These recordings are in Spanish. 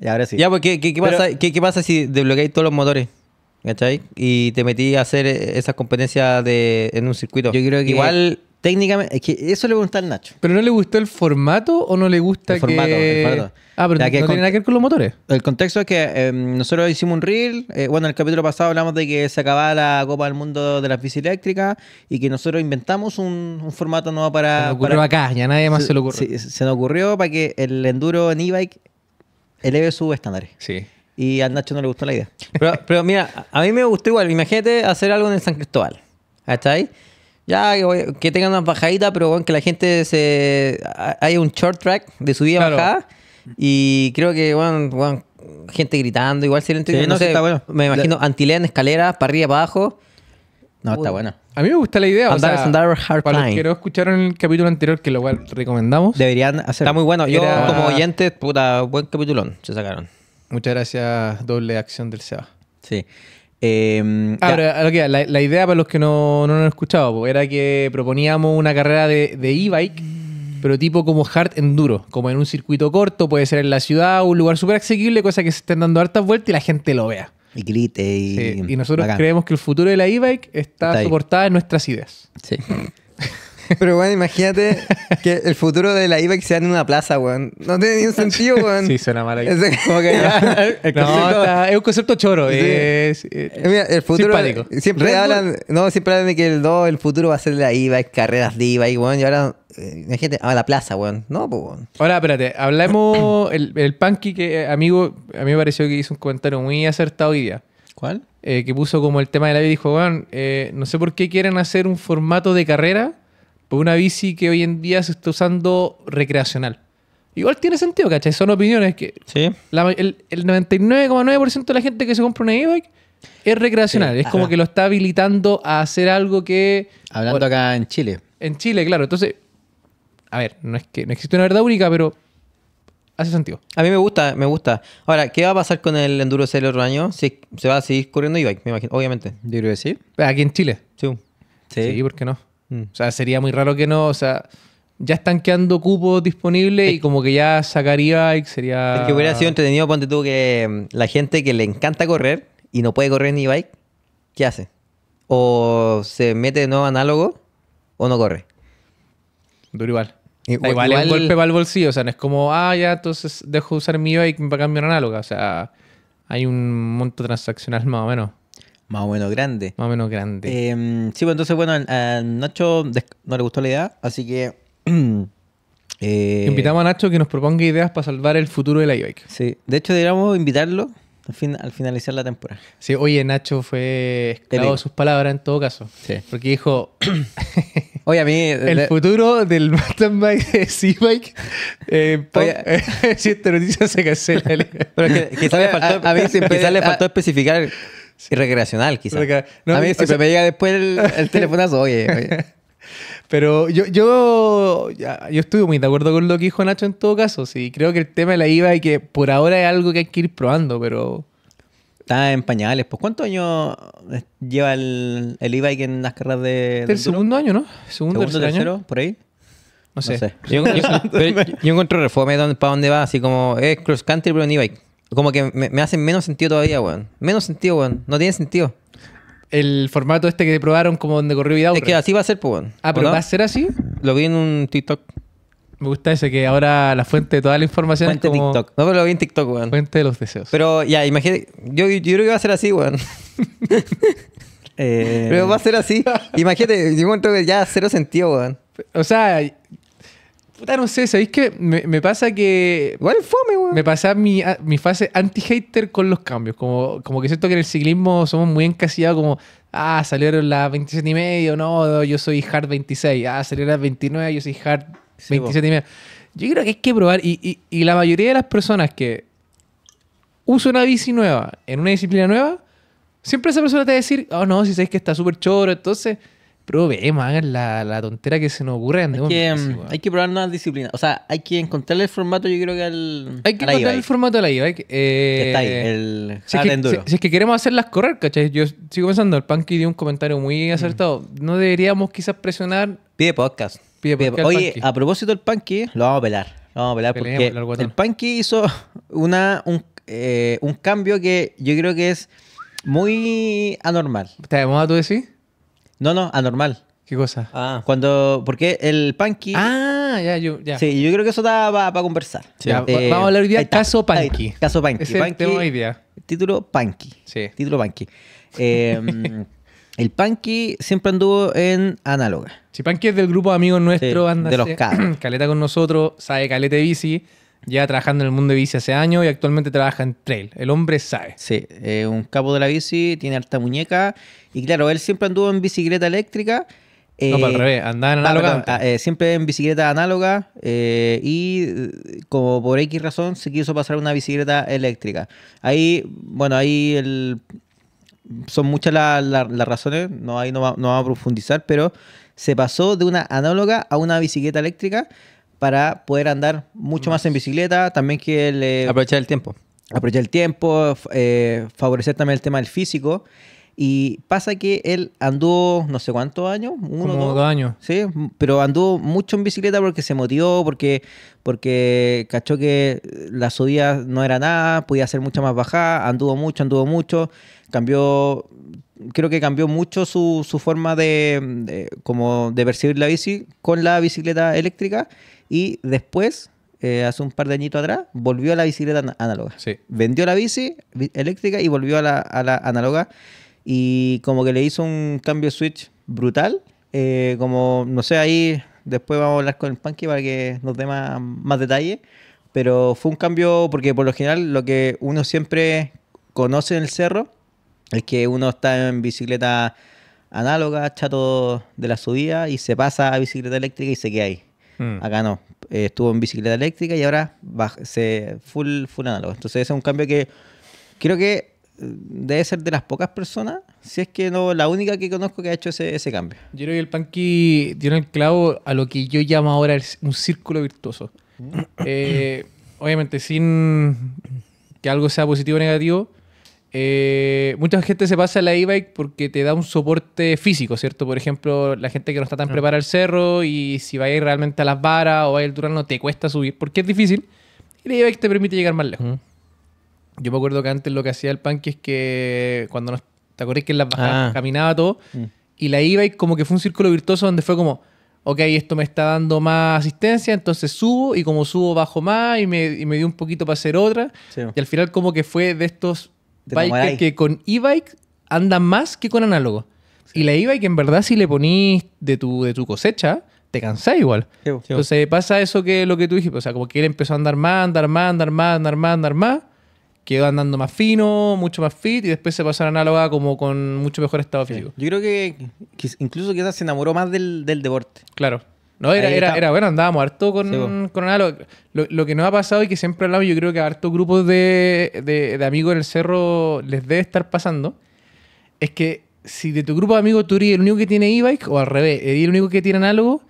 Y ahora sí. Ya, pues, ¿qué, pasa, si desbloqueáis todos los motores? Y te metí a hacer eh, esas competencias en un circuito. Yo creo que. Igual, técnicamente. Es que eso le gusta al Nacho. ¿Pero no le gustó el formato o no le gusta el formato, Ah, pero no, tiene nada que ver con los motores. El contexto es que em, nosotros hicimos un reel. Eh, bueno, en el capítulo pasado hablamos de que se acababa la Copa del Mundo de las bici eléctricas y que nosotros inventamos un, formato nuevo para. Se ocurrió acá, ya nadie más se, lo ocurrió. se, nos ocurrió para que el enduro en e-bike eleve sus estándares. Sí. Y a Nacho no le gustó la idea. Pero, mira, a mí me gustó igual. Imagínate hacer algo en el San Cristóbal. está ahí? Ya que, tengan una bajaditas, pero bueno, que la gente se. Hay un short track de subida y bajada. Y creo que, bueno, gente gritando, igual si... no, no sé, Me imagino, la... escaleras, para arriba, para abajo. No, está buena. A mí me gusta la idea. Andar, para los que no escucharon el capítulo anterior, que lo cual recomendamos. Deberían hacer. Está muy bueno. Yo, como oyente, puta, buen capitulón. Se sacaron. Muchas gracias, doble acción del SEBA. Sí. Eh, la, idea para los que no, nos han escuchado era que proponíamos una carrera de e-bike, pero tipo como hard enduro, como en un circuito corto, puede ser en la ciudad, un lugar súper asequible, cosa que se estén dando hartas vueltas y la gente lo vea. Y grite y. nosotros creemos que el futuro de la e-bike está, soportado en nuestras ideas. Sí. Pero, bueno, imagínate que el futuro de la que sea en una plaza, weón. No tiene ningún sentido, weón. Sí, suena mal Es, como que, no, es un concepto choro. Eh, el futuro. Siempre hablan, no, siempre hablan de que el, el futuro va a ser de la IBEX, carreras de y weón. Y ahora, eh, imagínate, a la plaza, weón. No, pues, weón. Ahora, espérate, hablemos. El, el Punky, que eh, amigo, a mí me pareció que hizo un comentario muy acertado hoy día. ¿Cuál? que puso como el tema de la vida y dijo, weón, no sé por qué quieren hacer un formato de carrera por pues una bici que hoy en día se está usando recreacional. Igual tiene sentido, ¿cachai? Son opiniones que el 99,9% de la gente que se compra una e-bike es recreacional. Es como que lo está habilitando a hacer algo que... Hablando acá en Chile. En Chile, claro. Entonces, a ver, no es que no existe una verdad única, pero hace sentido. A mí me gusta, me gusta. Ahora, ¿qué va a pasar con el Enduro el otro año? Si se va a seguir corriendo e-bike, me imagino. Obviamente. Yo creo que sí. Aquí en Chile. Sí. Sí, sí ¿por qué no? Mm. O sea, sería muy raro que no, o sea, ya están quedando cupos disponibles y como que ya sacaría bike sería... Es que hubiera sido entretenido, ponte tú que mm, la gente que le encanta correr y no puede correr ni bike, ¿qué hace? O se mete de nuevo análogo o no corre. Duro igual. Igual, es un golpe para el bolsillo, o sea, no es como, ah, ya, entonces dejo de usar mi bike para cambiar análoga, o sea, hay un monto transaccional más o menos. Más o menos grande. Más o menos grande. Em, sí, pues entonces, bueno, a Nacho no le gustó la idea, así que. Eh, Invitamos a Nacho que nos proponga ideas para salvar el futuro de la e Sí, de hecho, deberíamos invitarlo al, finalizar la temporada. Sí, oye, Nacho fue esclavo de sus palabras en todo caso. Sí. Porque dijo. oye, a mí. el futuro del mountain bike de C-Bike. Eh, si esta noticia se cancela. Pero que, quizás le faltó, a, mí le faltó especificar y recreacional, quizás. a mí siempre me llega después el, teléfono telefonazo, oye, Pero yo, yo, yo muy de acuerdo con lo que dijo Nacho en todo caso. Sí, creo que el tema de la e y que por ahora es algo que hay que ir probando, pero. Está en pañales. Pues ¿cuántos años lleva el, e-bike en las carreras de. El segundo año, ¿no? Segundo, segundo tercero, por ahí. No sé. Yo, encuentro reforma para dónde va, así como es cross country, pero en e-bike. Como que me, hace hacen menos sentido todavía, weón. Menos sentido, weón. No tiene sentido. El formato este que probaron como donde corrió Vidal. Es que así va a ser, weón. Ah, pero ¿va a ser así? Lo vi en un TikTok. Me gusta ese que ahora la fuente de toda la información es como... TikTok. No, pero lo vi en TikTok, weón. Fuente de los deseos. Pero ya, imagínate... Yo, creo que va a ser así, weón. Eh, pero va a ser así. Imagínate, yo encuentro que ya cero sentido, weón. O sea, Puta, no sé, ¿sabéis qué? Me, pasa que. Me pasa mi, fase anti-hater con los cambios. Como, como que siento que en el ciclismo somos muy encasillados, como. Ah, salieron las 27 y medio, no, yo soy hard 26. Ah, salieron las 29, yo soy hard 27 y medio. Yo creo que hay que probar. Y, la mayoría de las personas que usan una bici nueva en una disciplina nueva, siempre esa persona te va a decir, oh no, si sabéis que está súper choro, entonces probemos, hagan la, la tontera que se nos ocurra. Hay, que, mm, hay que probar nuevas disciplinas. O sea, hay que encontrarle el formato, yo creo que al. Hay que encontrar el formato de la que. Eh, está ahí, el si es, que, si, es, que, queremos hacerlas correr, ¿cachai? Yo sigo pensando, el Panky dio un comentario muy mm. acertado. No deberíamos quizás presionar. Pide podcast. oye, a propósito del Panky, lo vamos a pelar. Lo vamos a pelar porque el Panky hizo una, un, eh, un cambio que yo creo que es muy anormal. ¿Te moda tú decir? No, no, anormal. ¿Qué cosa? Ah. Cuando, porque el Panky... Ah, ya, yo, ya. Sí, yo creo que eso da para conversar. Eh, vamos a hablar hoy día caso Panky. caso Panky. Es Panky, tema hoy día. Título Panky. Sí. Título Panky. Em, el Panky siempre anduvo en análoga. Si Panky es del grupo de amigos nuestros, anda de los K. caleta con nosotros, sabe caleta bici Lleva trabajando en el mundo de bici hace años y actualmente trabaja en trail. El hombre sabe. Sí, es eh, un capo de la bici, tiene alta muñeca. Y claro, él siempre anduvo en bicicleta eléctrica. no, para el eh, revés, andaba en análoga. Ah, eh, siempre en bicicleta análoga y como por X razón se quiso pasar a una bicicleta eléctrica. Ahí, bueno, ahí son muchas las razones, no, ahí no, va, no vamos a profundizar, pero se pasó de una análoga a una bicicleta eléctrica para poder andar mucho más en bicicleta, también que él... Eh, aprovechar el tiempo. Aprovechar el tiempo, eh, favorecer también el tema del físico. Y pasa que él anduvo no sé cuántos años, uno Como dos, años. Sí, pero anduvo mucho en bicicleta porque se motivó, porque, porque cachó que la subida no era nada, podía hacer mucha más bajada, anduvo mucho, anduvo mucho, cambió, creo que cambió mucho su, su forma de, como de percibir la bici con la bicicleta eléctrica y después, eh, hace un par de añitos atrás, volvió a la bicicleta análoga. Vendió la bici eléctrica y volvió a la, a análoga. Y como que le hizo un cambio switch brutal. Eh, como, no sé, ahí después vamos a hablar con el punky para que nos dé más, más detalle. Pero fue un cambio porque por lo general lo que uno siempre conoce en el cerro es que uno está en bicicleta análoga, chato de la subida, y se pasa a bicicleta eléctrica y se queda ahí. Mm. Acá no. Eh, estuvo en bicicleta eléctrica y ahora se full, Entonces ese es un cambio que creo que eh, debe ser de las pocas personas, si es que no, la única que conozco que ha hecho ese, cambio. Yo creo el Panky dio el clavo a lo que yo llamo ahora un círculo virtuoso. Mm. Eh, obviamente, sin que algo sea positivo o negativo, eh, mucha gente se pasa a la e-bike porque te da un soporte físico, ¿cierto? Por ejemplo, la gente que no está tan ah. preparada al cerro y si va a ir realmente a las varas o va a el al te cuesta subir porque es difícil. Y la e-bike te permite llegar más lejos. Yo me acuerdo que antes lo que hacía el punk es que cuando nos, ¿Te acordás que en las bajadas ah. caminaba todo? Mm. Y la e-bike como que fue un círculo virtuoso donde fue como ok, esto me está dando más asistencia, entonces subo y como subo bajo más y me, dio un poquito para hacer otra. Y al final como que fue de estos bike que con e-bike anda más que con análogo. Y la e-bike, en verdad, si le ponís de tu, de tu cosecha, te cansás igual. Entonces pasa eso que lo que tú dijiste, o sea, como que él empezó a andar más, andar más, andar más, andar más, andar más. Quedó andando más fino, mucho más fit y después se pasó a análoga como con mucho mejor estado físico. Yo creo que, incluso quizás se enamoró más del, del deporte. Claro. No, era, era, era, bueno, andábamos harto con, Lo, que nos ha pasado y que siempre hablamos, yo creo que a harto grupos de, amigos en el cerro les debe estar pasando, es que si de tu grupo de amigos tú eres el único que tiene e-bike, o al revés, eres el único que tiene análogo,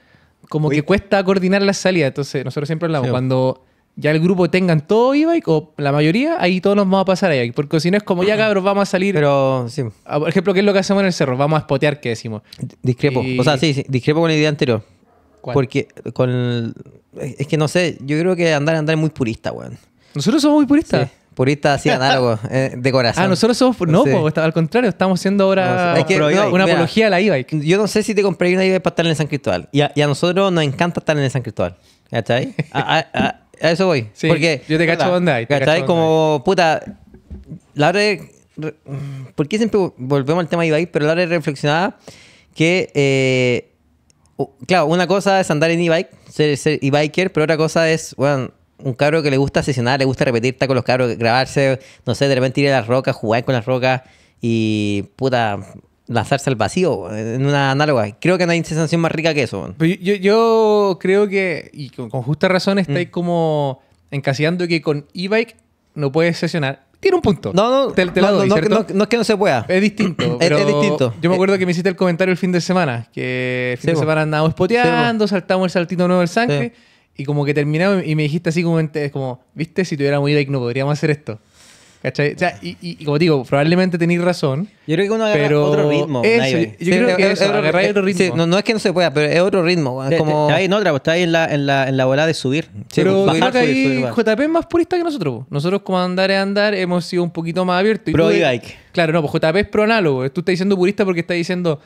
como que cuesta coordinar la salida. Entonces, nosotros siempre hablamos, cuando ya el grupo tengan todo e-bike o la mayoría, ahí todos nos vamos a pasar ahí Porque si no es como, ya cabros, vamos a salir. Pero, por ejemplo, ¿qué es lo que hacemos en el cerro? Vamos a spotear, qué decimos. Discrepo. O sea, sí, discrepo con la idea anterior. Porque con. es que no sé, yo creo que andar, andar es muy purista, weón. Nosotros somos muy puristas. Sí. Puristas así Análogos. Eh, de corazón. Ah, nosotros somos. No, pues, al contrario, estamos haciendo ahora una apología a la e-bike. Yo no sé si te compré una e-bike para estar en el San Cristóbal. Y a, nosotros nos encanta estar en el San Cristóbal. ¿Cachai? a, a, eso voy. Porque, yo te cacho onda. ¿Cachai? Como, puta. La hora de. ¿Por qué siempre volvemos al tema e-bike? Pero la hora de reflexionar que. Eh, claro, una cosa es andar en e-bike, ser, e-biker, pero otra cosa es, bueno, un cabro que le gusta sesionar, le gusta repetir está con los cabros, grabarse, no sé, de repente ir a las rocas, jugar con las rocas y puta, lanzarse al vacío en una análoga. Creo que no hay sensación más rica que eso. yo, creo que, y con, justa razón, estáis mm. como encaseando que con e-bike no puedes sesionar, un punto. No, no, no, no, es que no se pueda. Es distinto. Yo me acuerdo eh, que me hiciste el comentario el fin de semana, que el fin de semana andábamos spoteando, saltamos el saltito nuevo del sangre. Y como que terminamos y me dijiste así como, viste, si tuviéramos ido no podríamos hacer esto y, y, como digo, probablemente tenéis razón. Yo creo que uno agarra pero otro ritmo. Eso, yo, creo que es, otro, ritmo. no, es que no se pueda, pero es otro ritmo. como... Está ahí en otra, está pues, ahí en la, en la, en la volada de subir. pero pues, bajar, que JP es más purista que nosotros. Pues. Nosotros como andar es andar hemos sido un poquito más abiertos. Pro e-bike. Claro, no, pues JP es pro análogo. Tú estás diciendo purista porque estás diciendo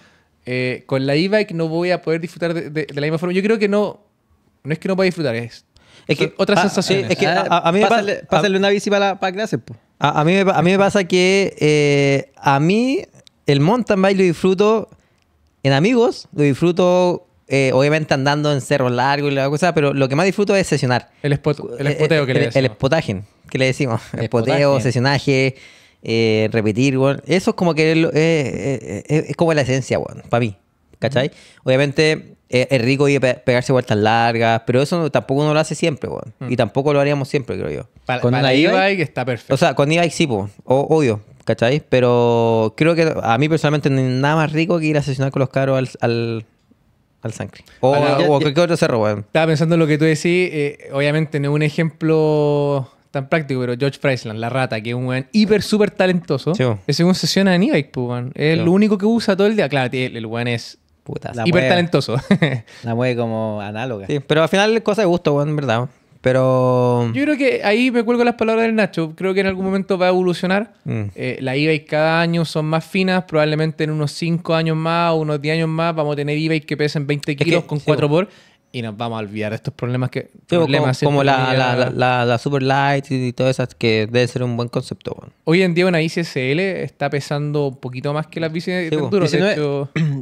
eh, con la e-bike no voy a poder disfrutar de, la misma forma. Yo creo que no, no es que no pueda disfrutar, es es que, otra ah, sensación Es que ah, a, mí me pásale, una bici para, la, para clases, pues. A, mí, me, pasa que eh, a mí el mountain bike lo disfruto en amigos, lo disfruto eh, obviamente andando en cerros largos y la cosa, pero lo que más disfruto es sesionar. El, spot, espoteo eh, que le decimos. El, spotaje, que le decimos. El espoteo, sesionaje, repetir, Eso es como que es, como la esencia, bueno, para mí. ¿Cachai? Obviamente es, rico ir a pegarse vueltas largas, pero eso tampoco uno lo hace siempre, weón. Mm. Y tampoco lo haríamos siempre, creo yo. con la e-bike está perfecto. O sea, con e-bike sí, po, obvio, ¿cacháis? Pero creo que a mí personalmente nada más rico que ir a sesionar con los caros al, al al O, cualquier otro cerro, weón. Estaba pensando en lo que tú decís. Eh, obviamente no es un ejemplo tan práctico, pero George Friesland, la rata, que es un weón hiper, súper talentoso. Sí, ese weón sesiona en e-bike, pues, weón. Es lo único que usa todo el día. Claro, el, el weón es hiper talentoso. mueve como análoga. pero al final es cosa de gusto, en verdad. Pero. Yo creo que ahí me cuelgo las palabras del Nacho. Creo que en algún momento va a evolucionar. Mm. Eh, las eBay cada año son más finas. Probablemente en unos 5 años más, o unos 10 años más, vamos a tener eBay que pesen 20 kilos con 4 por y nos vamos a olvidar de estos problemas que... Pues, como, la, la, la, Super Light y, todas esas, que debe ser un buen concepto. Hoy en día una ICSL está pesando un poquito más que las bicis de 19, pues,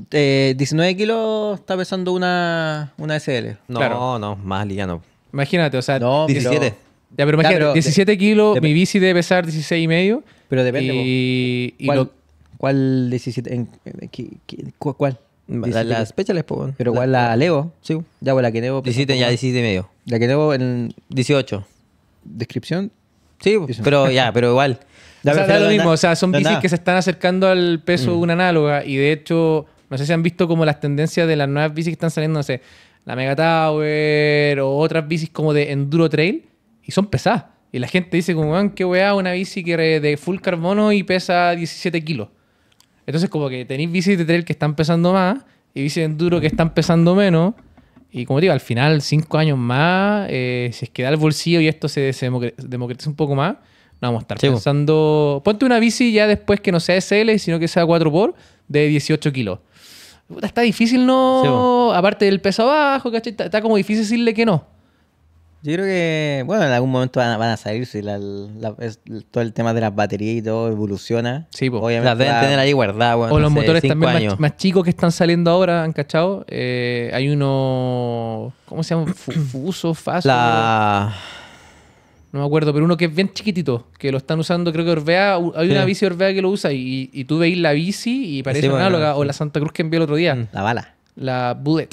eh, kilos está pesando una, SL. No, no, más liviano. Imagínate, o sea... 17. Ya, pero imagínate, 17 kilos, mi bici debe pesar 16 y medio. Pero depende. Y, ¿Cuál, 17? ¿Cuál? La, las les Pero igual la, leo. Sí. Ya, pues, la que debo. 17, ya 17 y medio. La que debo en. 18. ¿Descripción? Sí, pero ya, pero igual. lo mismo. O sea, son bicis que se están acercando al peso de mm. una análoga. Y de hecho, no sé si han visto como las tendencias de las nuevas bicis que están saliendo, no sé, la Mega Tower o otras bicis como de Enduro Trail. Y son pesadas. Y la gente dice, como, que qué weá, una bici que de full carbono y pesa 17 kilos. Entonces, como que tenéis bicis de trail que están pesando más y bicis de enduro que están pesando menos. Y como digo, al final, cinco años más, eh, si es que da el bolsillo y esto se, democratiza un poco más, no vamos a estar pensando. Ponte una bici ya después que no sea SL, sino que sea 4x de 18 kilos. Está difícil, ¿no? Aparte del peso abajo, está como difícil decirle que no. Yo creo que, bueno, en algún momento van a, salir si todo el tema de las baterías y todo evoluciona. Sí, pues. Obviamente, las deben tener ahí guardadas. o los motores también más, chicos que están saliendo ahora, ¿han cachado? Eh, hay uno. ¿Cómo se llama? Fuso, Faso. No me acuerdo, pero uno que es bien chiquitito, que lo están usando, creo que Orbea, hay una bici Orbea que lo usa y, y tú veis la bici y parece una, o la Santa Cruz que envió el otro día. Mm. La bala. La Bullet.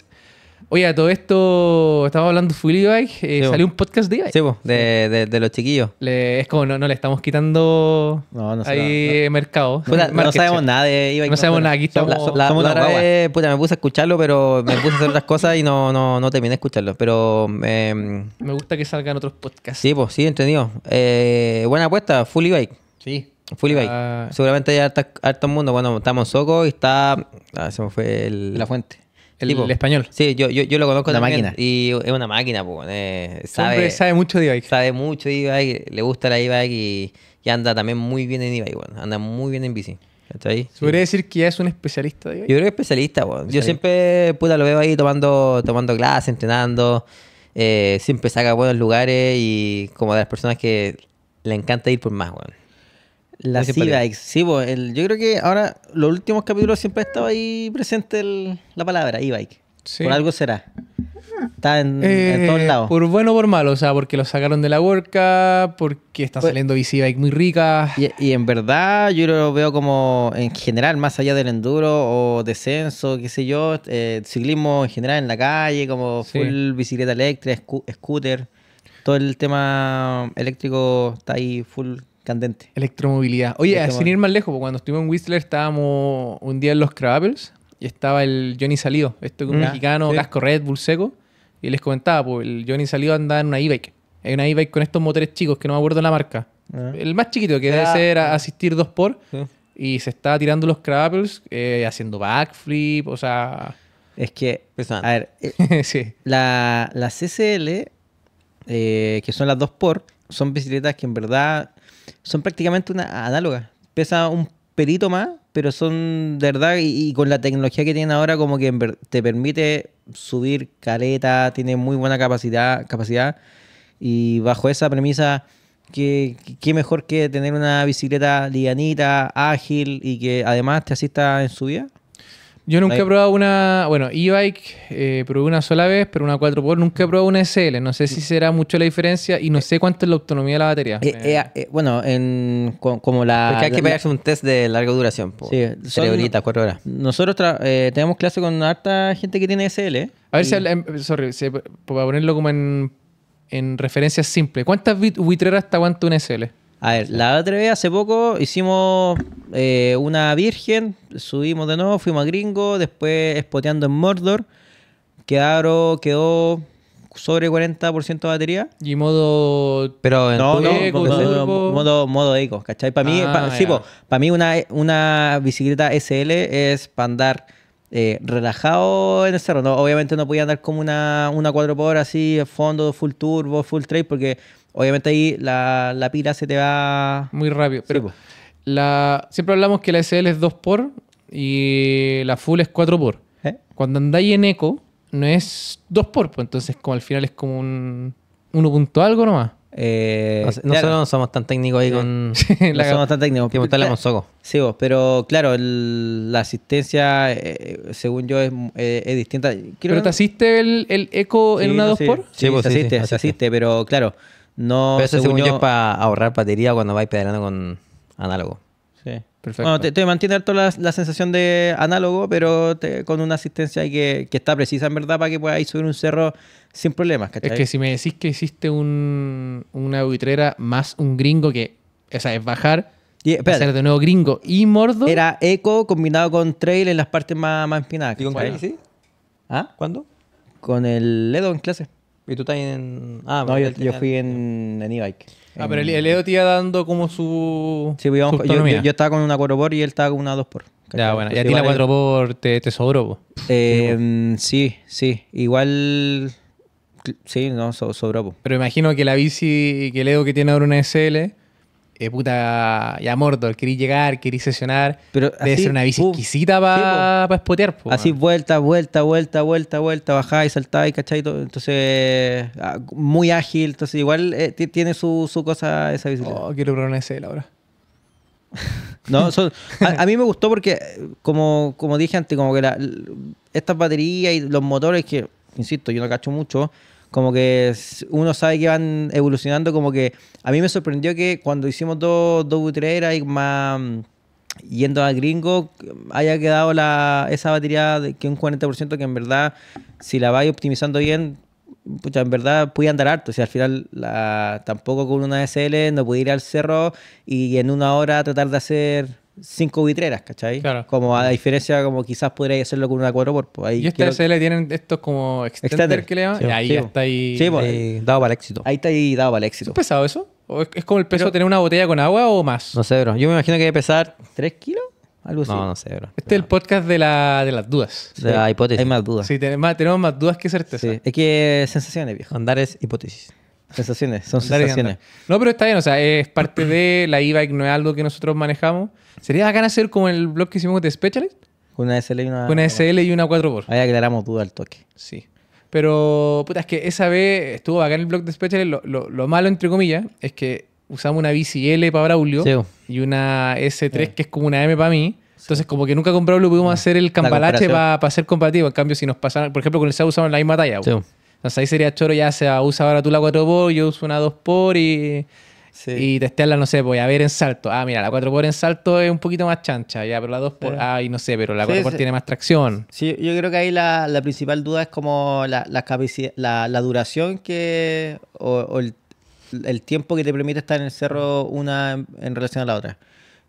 Oye, todo esto, estaba hablando de Fully Bike, eh, salió un podcast de Ibai. Sí, de, de, de, los chiquillos. es como no, no, le estamos quitando no, no ahí mercado. no, sabemos nada de Ibai. No sabemos nada, aquí estamos... La, la, vez, puta, me puse a escucharlo, pero me puse a hacer otras cosas y no, no, no terminé de escucharlo. Pero... Em, me gusta que salgan otros podcasts. Sí, pues sí, entendido. Eh, buena apuesta, Fully Bike. Sí. Fully Bike. Ah. Seguramente hay harto, harto mundo. Bueno, estamos en Soco y está... Ah, se me fue el... La Fuente. El, español. Sí, yo, yo, yo lo conozco la también. Máquina. Y es una máquina, pues. sabe, mucho de e Sabe mucho de e le gusta la e y, anda también muy bien en e-bike, anda muy bien en bici. ¿Está decir que es un especialista de Yo creo que es especialista, pues. Yo siempre, puta, lo veo ahí tomando, tomando clases, entrenando. Eh, siempre saca buenos lugares y como de las personas que le encanta ir por más, weón. La bikes sí, yo creo que ahora los últimos capítulos siempre ha estado ahí presente la palabra e-bike. Por algo será. Está en, eh, todos lados. Por bueno o por malo, o sea, porque lo sacaron de la worka, porque está pues saliendo bici bike muy rica. Y, en verdad, yo lo veo como en general, más allá del enduro o descenso, qué sé yo, eh, ciclismo en general en la calle, como full bicicleta eléctrica, scooter, todo el tema eléctrico está ahí full Candente. Electromovilidad. Oye, sin ir más lejos, pues, cuando estuvimos en Whistler estábamos un día en los Crapples y estaba el Johnny Salido, este mm. mexicano, casco Red Bull seco, y les comentaba, pues el Johnny Salido andaba en una e-bike. Hay una e-bike con estos motores chicos que no me acuerdo la marca. Ah. El más chiquito, que debe ser asistir dos por. Y se estaba tirando los crapples, eh, haciendo backflip, o sea... Es que, a ver, eh, sí. la, las CCL, eh, que son las dos por, son bicicletas que en verdad son prácticamente una análoga. Pesa un pelito más, pero son de verdad y, con la tecnología que tienen ahora como que te permite subir careta, tiene muy buena capacidad, capacidad y bajo esa premisa que, mejor que tener una bicicleta lianita, ágil y que además te asista en su vida. Yo nunca he probado una, bueno, e-bike eh, probé una sola vez, pero una 4x, nunca he probado una SL, no sé si mm. será mucho la diferencia y no eh, sé cuánto es la autonomía de la batería. Eh, eh, bueno, como la... Porque hay que pagarse un test de larga duración, Sí, Tres horitas, horas. Nosotros tenemos clase con harta gente que tiene SL. A ver si, em, sorry, para ponerlo como en, en simple. simple, ¿cuántas bit- te aguanta una SL? A ver, la otra hace poco hicimos eh, una virgen, subimos de nuevo, fuimos a Gringo, después espoteando en Mordor, quedaron, quedó sobre 40% de batería. Y modo. Pero eco, modo, modo eco, ¿cachai? Para mí, ah, mí una, una bicicleta SL es para andar eh, relajado en el cerro. obviamente no podía andar como una, una 4x así, fondo, full turbo, full trail, porque obviamente ahí la, la pila se te va... Muy rápido. Pero siempre hablamos que la SL es 2 por y la full es 4 por. ¿Eh? Cuando andáis en eco, no es 2 por, pues entonces como al final es como un 1 punto algo nomás. Eh, nosotros no somos tan técnicos ahí con. no somos tan técnicos. Que soco. Sí, vos, pero claro, la asistencia, eh, según yo, es, es distinta. ¿Pero te asiste el, el eco en una 2 por? Sí, vos, pues asiste, se asiste, pero claro. No, según, yo, es para ahorrar batería cuando vais pedaleando con análogo. Sí. Perfecto. Bueno, te, mantiene harto la, sensación de análogo, pero con una asistencia que, que, está precisa en verdad para que puedas subir un cerro sin problemas. Es que si me decís que hiciste una buitrera más un gringo que, o es bajar, y, hacer de nuevo gringo y mordo. Era eco combinado con trail en las partes más, más empinadas. ¿Y con qué? ¿Sí? ¿Ah? ¿Cuándo? Con el Ledo en clase. ¿Y tú estás en.? Ah, no, yo, fui en, en e-bike. Ah, pero el, Edo te iba dando como su. Sí, pues, yo, estaba con una 4x y él estaba con una 2x. Ya, bueno, ya tiene la 4x te, sobró. Eh, sí, sí. Igual. Sí, no, sobró, sobró. Pero imagino que la bici que el Edo que tiene ahora una SL eh, puta, ya Mordor, querís llegar, querí sesionar. Pero debe ser una bici exquisita para espotear. así vueltas, vuelta, vuelta, vuelta, vuelta, vuelta, bajáis, saltáis, ¿cachai? Entonces, ah, muy ágil. Entonces, igual eh, tiene su, cosa esa bicicleta. Oh, quiero probar una SL ahora. no, a, mí me gustó porque, como, como dije antes, como que la, estas baterías y los motores que, insisto, yo no cacho mucho, como que uno sabe que van evolucionando, como que a mí me sorprendió que cuando hicimos dos do butreras y más mm, yendo al gringo, haya quedado la, esa batería de que un 40% que en verdad, si la vais optimizando bien, pucha, en verdad puede andar harto. O sea, al final tampoco con una SL no pude ir al cerro y en una hora tratar de hacer cinco vitreras, ¿cachai? Claro. Como a diferencia, como quizás podría hacerlo con una 4 por pues, ahí Y este SL tienen estos como extender, que le llaman. ahí pues. está ahí... Sí, ahí... Pues, eh, eh, dado para el éxito. Ahí está ahí dado para el éxito. ¿Es pesado eso? ¿O es, como el peso de tener una botella con agua o más? No sé, bro. Yo me imagino que debe pesar 3 kilos. Algo así. No, no sé, bro. Este es el podcast de, la, de las dudas. De la hipótesis. Hay más dudas. Sí, tenemos más, dudas que certeza. Sí. Es que sensaciones, viejo. Andar es hipótesis. Sensaciones, son sensaciones. No, pero está bien, o sea, es parte de la e-bike, no es algo que nosotros manejamos. ¿Sería bacán hacer como el blog que hicimos de Specialist? Una SL y una... SL y una 4x. Ahí aclaramos duda al toque. Sí. Pero, puta, es que esa vez estuvo acá en el blog de Specialist. Lo, lo, lo malo, entre comillas, es que usamos una bici para Braulio y una S3 que es como una M para mí. Entonces, como que nunca con Braulio pudimos ah, hacer el cambalache para ser compatible. En cambio, si nos pasaron, por ejemplo, con el SEA usamos la misma talla. Entonces ahí sería choro, ya se usa ahora tú la 4 por, yo uso una 2 por y, y testearla, no sé, voy a ver en salto. Ah, mira, la 4 por en salto es un poquito más chancha, ya, pero la 2 por, ay, no sé, pero la 4 por tiene más tracción. Sí, yo creo que ahí la, principal duda es como la, la, la, duración que, o, el, tiempo que te permite estar en el cerro una en, relación a la otra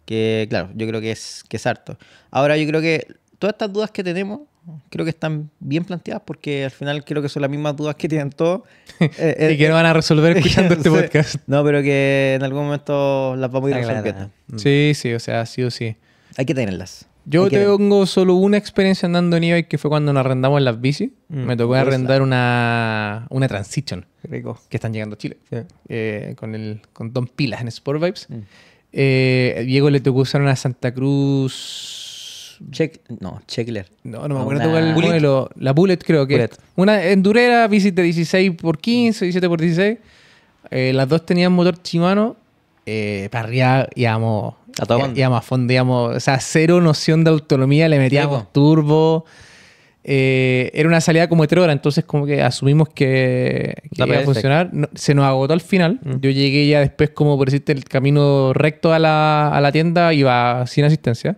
que claro, yo creo que es, que es harto. Ahora yo creo que todas estas dudas que tenemos creo que están bien planteadas porque al final creo que son las mismas dudas que tienen todos. y eh, eh, que no van a resolver escuchando este podcast. No, pero que en algún momento las vamos a ir resolviendo. Sí, sí, o sea, sí o sí. Hay que tenerlas. Yo tengo solo una experiencia andando en eBay que fue cuando nos arrendamos las bici. Mm, Me tocó arrendar una, una Transition que están llegando a Chile eh, con, el, con Don Pilas en Sport Vibes. Mm. Diego le tocó usar una Santa Cruz Check, no, Checkler. No, no me acuerdo cuál modelo. La Bullet creo que. Una endurera, bici de 16x15, 17x16. Eh, las dos tenían motor Shimano. Eh, para arriba eh, íbamos, a fondo, íbamos, o sea, cero noción de autonomía, le metíamos turbo. Eh, era una salida como horas, entonces como que asumimos que, iba a funcionar. se nos agotó al final. Mm. Yo llegué ya después, como por decirte, el camino recto a la, a la tienda, iba sin asistencia.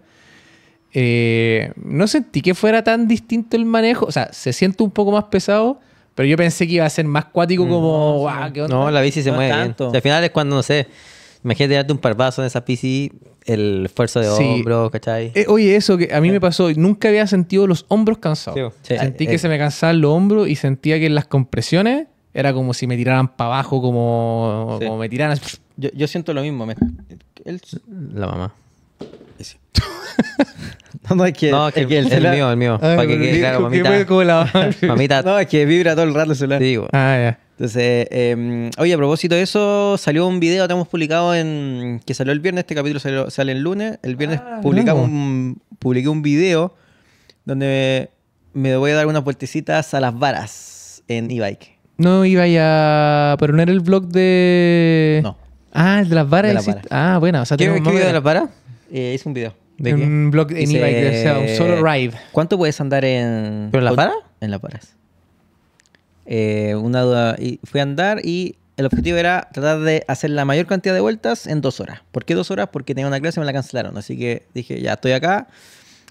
Eh, no sentí que fuera tan distinto el manejo. O sea, se siente un poco más pesado, pero yo pensé que iba a ser más cuático mm. como, no, ¿qué la bici se mueve bien. al final es cuando, no sé, imagínate darte un parvazo en esa bici, el esfuerzo de sí. hombros, ¿cachai? Eh, oye, eso que a mí me pasó, nunca había sentido los hombros cansados. Sentí que eh. se me cansaban los hombros y sentía que las compresiones era como si me tiraran para abajo, como, como me tiraran... Yo, yo siento lo mismo. La mamá. No, es que. No, es el, mío, el mío. Ah, para que quede claro, mamita. mamita. No, es que vibra todo el rato el celular. Te digo. Ah, ya. Entonces, eh, oye, a propósito de eso, salió un video que hemos publicado en. que salió el viernes, este capítulo sale el lunes. El viernes ah, publicamos publiqué un video donde me voy a dar unas vueltecitas a las varas en e-bike. No iba a era el vlog de. No. Ah, el de las varas. De Ah, bueno, o sea, ¿Qué, ¿qué video de las varas? Eh, hice un video un blog sea, un solo ride. ¿Cuánto puedes andar en. ¿Pero en la para? En la para. Eh, una duda. fui a andar y el objetivo era tratar de hacer la mayor cantidad de vueltas en dos horas. ¿Por qué dos horas? Porque tenía una clase y me la cancelaron. Así que dije, ya estoy acá,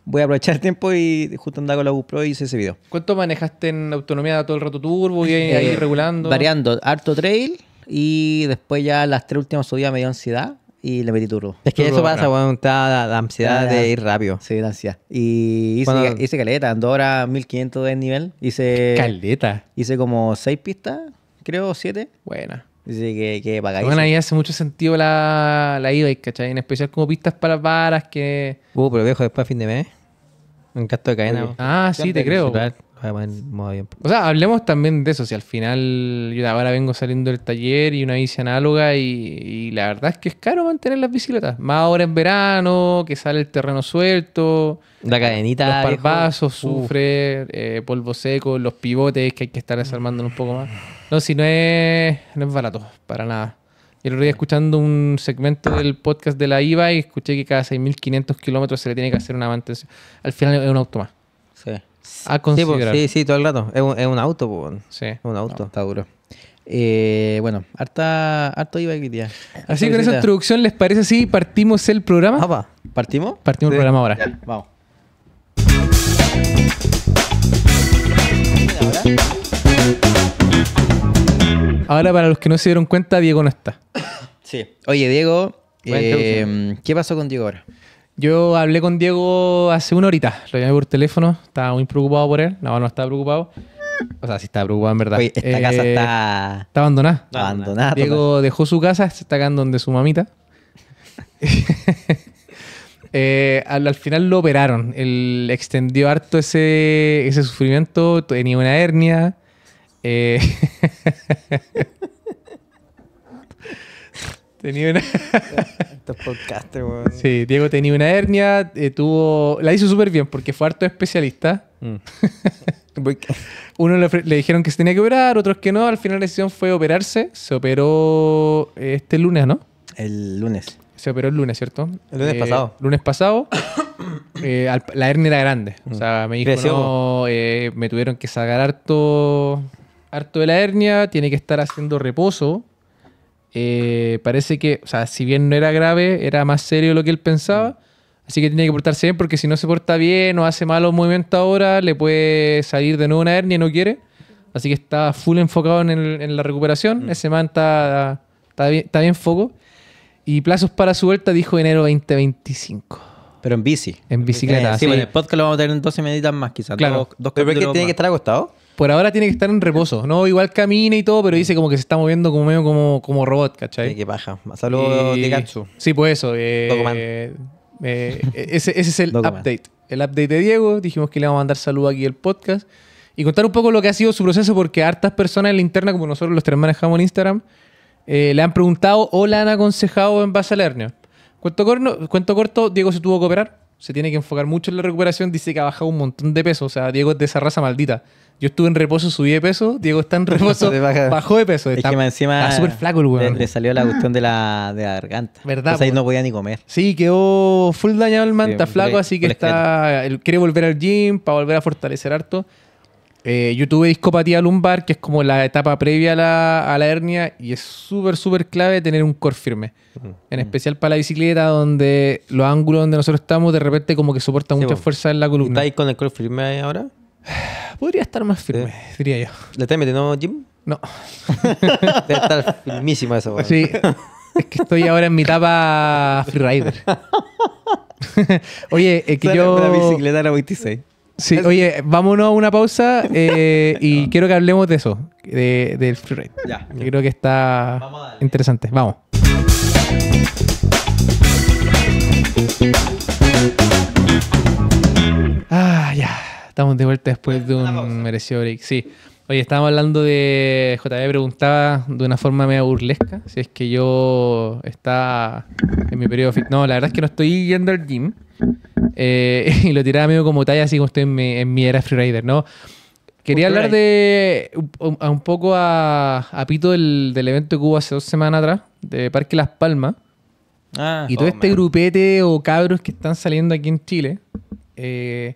voy a aprovechar el tiempo y justo andaba con la GoPro y hice ese video. ¿Cuánto manejaste en autonomía todo el rato turbo y eh, ahí regulando? Variando, harto trail y después ya las tres últimas subidas me dio ansiedad y le metí turbo. Es que eso pasa, cuando Está la, ansiedad ah, de ir rápido. Sí, la ansiedad. Y hice, caleta. hice caleta, Andorra 1500 de nivel. Hice. Caleta. Hice como 6 pistas, creo, 7. Buena. Dice que, que pagáis. Bueno, ahí hace mucho sentido la, la e ¿cachai? En especial como pistas para varas que. Uh, pero viejo, después a fin de mes. Un gasto de cadena. Ah, sí, te creo. Ah, o sea, hablemos también de eso. Si al final yo ahora vengo saliendo del taller y una bici análoga y, la verdad es que es caro mantener las bicicletas. Más ahora en verano, que sale el terreno suelto. La cadenita. Los paso sufre, eh, polvo seco, los pivotes que hay que estar desarmando un poco más. No, si no es, barato, para nada. El lo día escuchando un segmento del podcast de la IVA y escuché que cada 6.500 kilómetros se le tiene que hacer una mantención. Al final es un auto más. Sí a Sí, sí, todo el rato. Es un, auto, Es un auto. está duro. Eh, bueno, harta, harto iba a Así que con esa introducción, ¿les parece así? partimos el programa? Ah, ¿Partimos? Partimos el programa ahora. Vamos. Ahora, para los que no se dieron cuenta, Diego no está. Sí. Oye, Diego, eh, ¿qué pasó con Diego ahora? Yo hablé con Diego hace una horita, lo llamé por teléfono, estaba muy preocupado por él, más no estaba preocupado. O sea, sí estaba preocupado en verdad. esta casa eh, está... Está abandonada. Está abandonada. Diego dejó su casa, se está quedando donde su mamita. Eh, al, final lo operaron, él extendió harto ese, sufrimiento, tenía una hernia. Eh, Tenía una... Estos Sí, Diego tenía una hernia, eh, tuvo... La hizo súper bien porque fue harto especialista. Mm. Uno le, dijeron que se tenía que operar, otros que no. Al final la decisión fue operarse. Se operó eh, este lunes, ¿no? El lunes. Se operó el lunes, ¿cierto? El lunes eh, pasado. Lunes pasado. la hernia era grande. O mm. sea, me dijo, que me tuvieron que sacar harto, harto de la hernia. Tiene que estar haciendo reposo eh, parece que, o sea, si bien no era grave, era más serio de lo que él pensaba. Así que tiene que portarse bien porque si no se porta bien o hace malos movimientos ahora, le puede salir de nuevo una hernia y no quiere. Así que está full enfocado en, la recuperación. Mm. Ese man está, bien, está bien foco. Y plazos para su vuelta dijo enero 2025. Pero en bici. En bicicleta. Eh, sí, sí, el podcast lo vamos a tener en 12 meditas más quizás. Claro. Dos, ¿Pero qué tiene que estar acostado? por ahora tiene que estar en reposo. No, igual camina y todo, pero dice como que se está moviendo como medio como, como robot, ¿cachai? Sí, qué paja. Saludos, de Gatsu. Sí, pues eso. Eh, eh, ese, ese, es el update. El update de Diego. Dijimos que le vamos a mandar saludos aquí el podcast. Y contar un poco lo que ha sido su proceso, porque hartas personas en la interna, como nosotros los tres manejamos en Instagram, eh, le han preguntado o le han aconsejado en base al hernia. Cuento corto, cuento corto, Diego se tuvo que operar. Se tiene que enfocar mucho en la recuperación. Dice que ha bajado un montón de peso. O sea, Diego es de esa raza maldita yo estuve en reposo, subí de peso. Diego está en reposo, bajó de peso. Está, es está súper flaco el weón. Le, salió la ah. cuestión de la, garganta. ¿Verdad? sea, ahí pues. no podía ni comer. Sí, quedó full dañado el manta, pues, flaco, así que está... quiere volver al gym para volver a fortalecer harto. Eh, yo tuve discopatía lumbar, que es como la etapa previa a la, hernia, y es súper, súper clave tener un core firme. Mm. En especial para la bicicleta, donde los ángulos donde nosotros estamos de repente como que soportan mucha pues. fuerza en la columna. ¿Estáis con el core firme ahora? Podría estar más firme, diría yo. ¿Le estás metiendo Jim? No. Debe estar firmísima esa, Sí. Es que estoy ahora en mi etapa freerider. oye, es que yo. Una bicicleta Sí, oye, vámonos a una pausa eh, y quiero que hablemos de eso, de, del freeride. Ya. Yo creo que está interesante. Vamos. Estamos de vuelta después de un merecido break. Sí. Oye, estábamos hablando de. JB preguntaba de una forma media burlesca si es que yo estaba en mi periodo fit. No, la verdad es que no estoy yendo al gym. Eh, y lo tiraba medio como talla, así como estoy en mi, en era freerider, ¿no? Quería hablar de un poco a, a Pito del, evento que hubo hace dos semanas atrás, de Parque Las Palmas. Ah, y todo oh, este grupete o cabros que están saliendo aquí en Chile. Eh,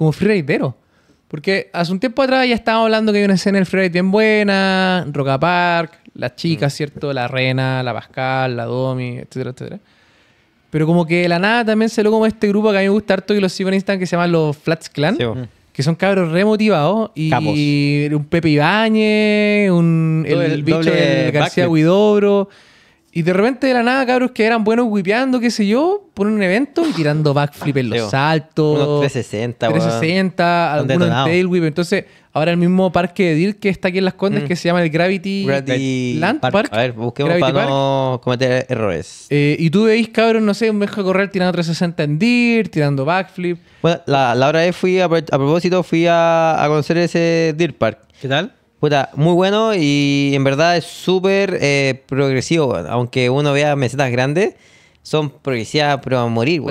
como free Porque hace un tiempo atrás ya estábamos hablando que hay una escena en el Freeride bien buena, Roca Park, las chicas, ¿cierto? La Rena, la Pascal, la Domi, etcétera, etcétera. Pero como que la nada también se lo como este grupo que a mí me gusta harto y los sigo en Instagram que se llaman los Flats Clan. Mm. que son cabros remotivados Y un Pepe Ibañez, un, el, bicho García Huidobro. Y de repente de la nada, cabros que eran buenos whipeando, qué sé yo, por un evento tirando backflip en los saltos. Unos 360, 360, algunos en whip. Entonces, ahora el mismo parque de DIR que está aquí en Las Condes, mm. que se llama el Gravity, Land Park. A ver, busquemos para no cometer errores. Eh, y tú veis, cabros, no sé, un viejo correr tirando 360 en Deer, tirando backflip. Bueno, la, la hora de fui, a, propósito, fui a, conocer ese Deer Park. ¿Qué tal? Puta, muy bueno y en verdad es súper eh, progresivo, aunque uno vea mesetas grandes, son progresivas pero a morir,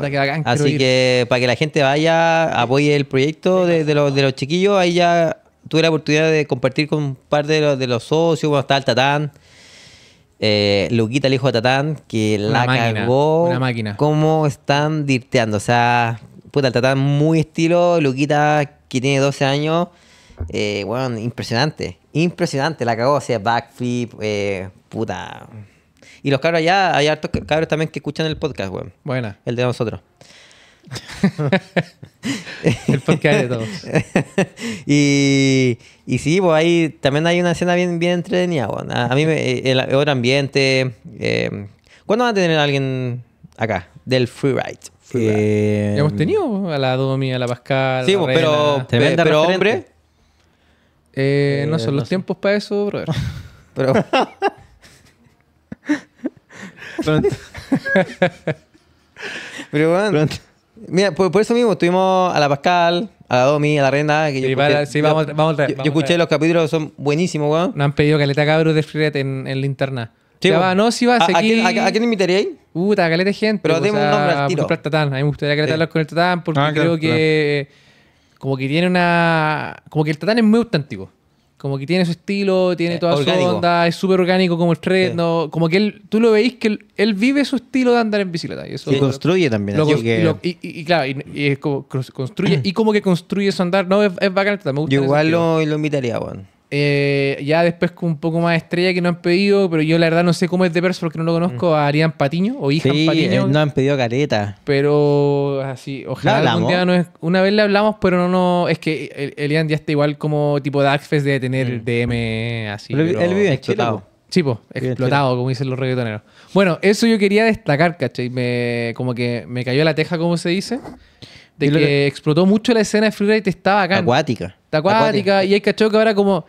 Así que para que la gente vaya, apoye el proyecto de, los, chiquillos, ahí ya tuve la oportunidad de compartir con un par de los, de los socios, bueno, el Tatán, eh, Luquita, el hijo de Tatán, que la máquina, cagó. Cómo están dirteando, o sea, puta, el Tatán muy estilo, Luquita que tiene 12 años, bueno, eh, impresionante. Impresionante, la cagó, backflip, eh, puta. Y los cabros allá, hay hartos cabros también que escuchan el podcast, weón. Buena. El de nosotros. el podcast de todos. y, y sí, pues ahí también hay una escena bien, bien entretenida, weón. A, mí eh, el, ambiente. Eh, ¿Cuándo van a tener a alguien acá? Del freeride. Free eh, hemos tenido a la Domi, a la Pascal. Sí, a pues, pero, pero, pero hombre eh, no eh, son los tiempos para eso, brother. Pero... Pronto. Pero bueno. Mira, por, por, eso mismo estuvimos a la Pascal, a la Domi, a la Renda. Que yo, sí, vamos, vamos, yo, escuché los capítulos, son buenísimos, weón. Nos han pedido caleta cabros de Fred en, en linterna. Sí, no, si va a, seguir ¿A, a, a quién invitaríais? Puta, caleta gente. Pero tenemos pues, un nombre al tiro. A mí me gustaría que le con el Tatán porque ah, creo que como que tiene una. Como que el Tatán es muy auténtico. Como que tiene su estilo, tiene toda su onda, es súper orgánico como el tren. No, como que él, tú lo veís que él, vive su estilo de andar en bicicleta. Y eso construye también. y, claro, y, como, construye, y como que construye su andar. No, es, es bacán. Me gusta Yo igual lo, lo, invitaría, Juan. Eh, ya después con un poco más de estrella que no han pedido, pero yo la verdad no sé cómo es de verso porque no lo conozco, mm. a Arián Patiño o hija Patiño. Eh, no han pedido careta. Pero así, ojalá una vez le hablamos, pero no, no, es que Elian ya está igual como tipo de de tener DM mm. así. él vive explotado. Sí, explotado, como dicen los reggaetoneros. Bueno, eso yo quería destacar, ¿cachai? Me, como que me cayó la teja, como se dice de que, explotó mucho la escena de Freeride, está bacán. Acuática. acuática, y hay cachorro que ahora como...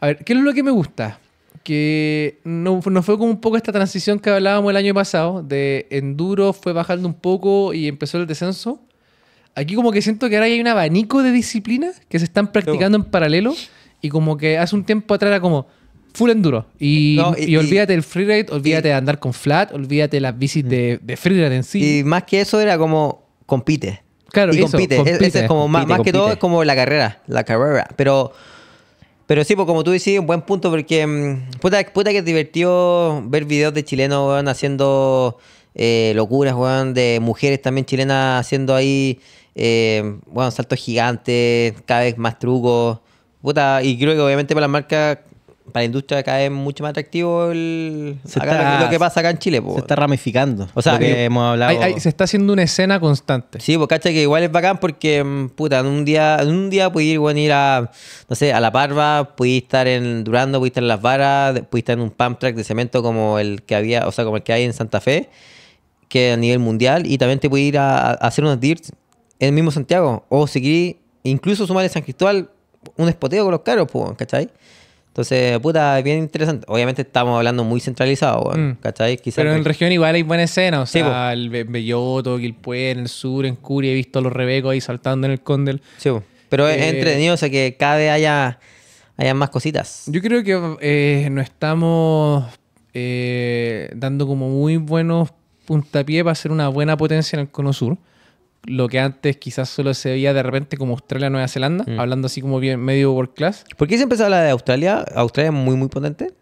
A ver, ¿qué es lo que me gusta? Que no, no, fue como un poco esta transición que hablábamos el año pasado, de enduro fue bajando un poco y empezó el descenso. Aquí como que siento que ahora hay un abanico de disciplinas que se están practicando en paralelo y como que hace un tiempo atrás era como full enduro. Y, olvídate del freeride, olvídate de andar con flat, olvídate las bicis de, de freeride en sí. Y más que eso era como compite claro, y e-, compite. como más, que todo es como la carrera, la carrera. Pero, pero sí, pues como tú decís, un buen punto porque mm, puta, que es divertido ver videos de chilenos weón, haciendo eh, locuras, weón, de mujeres también chilenas haciendo ahí, eh, bueno, saltos gigantes, cada vez más trucos. Puta, y creo que obviamente para las marcas para la industria acá es mucho más atractivo el, lo que pasa acá en Chile. Se está ramificando. O eh, se está haciendo una escena constante. Sí, pues cacha que igual es bacán porque, mm, puta, en un día, en un día puedes ir, a, no sé, a La Parva, puedes estar en Durando, puedes estar en Las Varas, puedes estar en un pump track de cemento como el que había, o sea, como el que hay en Santa Fe, que a nivel mundial, y también te puedes ir a, hacer unos dirts en el mismo Santiago, o seguir, incluso sumar en San Cristóbal un espoteo con los caros, ¿cachai? Entonces, puta, es bien interesante. Obviamente estamos hablando muy centralizado, mm. ¿Cachai? Pero en la región igual hay buena escena. O sea, sí, Belloto, en el sur, en Curia, he visto a los rebecos ahí saltando en el Condel. Sí, pero es eh, entretenido, o sea, que cada vez haya, más cositas. Yo creo que nos eh, no estamos eh, dando como muy buenos puntapié para ser una buena potencia en el cono sur lo que antes quizás solo se veía de repente como Australia, Nueva Zelanda, mm. hablando así como bien medio world class. ¿Por qué siempre se habla de Australia? ¿Australia es muy, muy potente?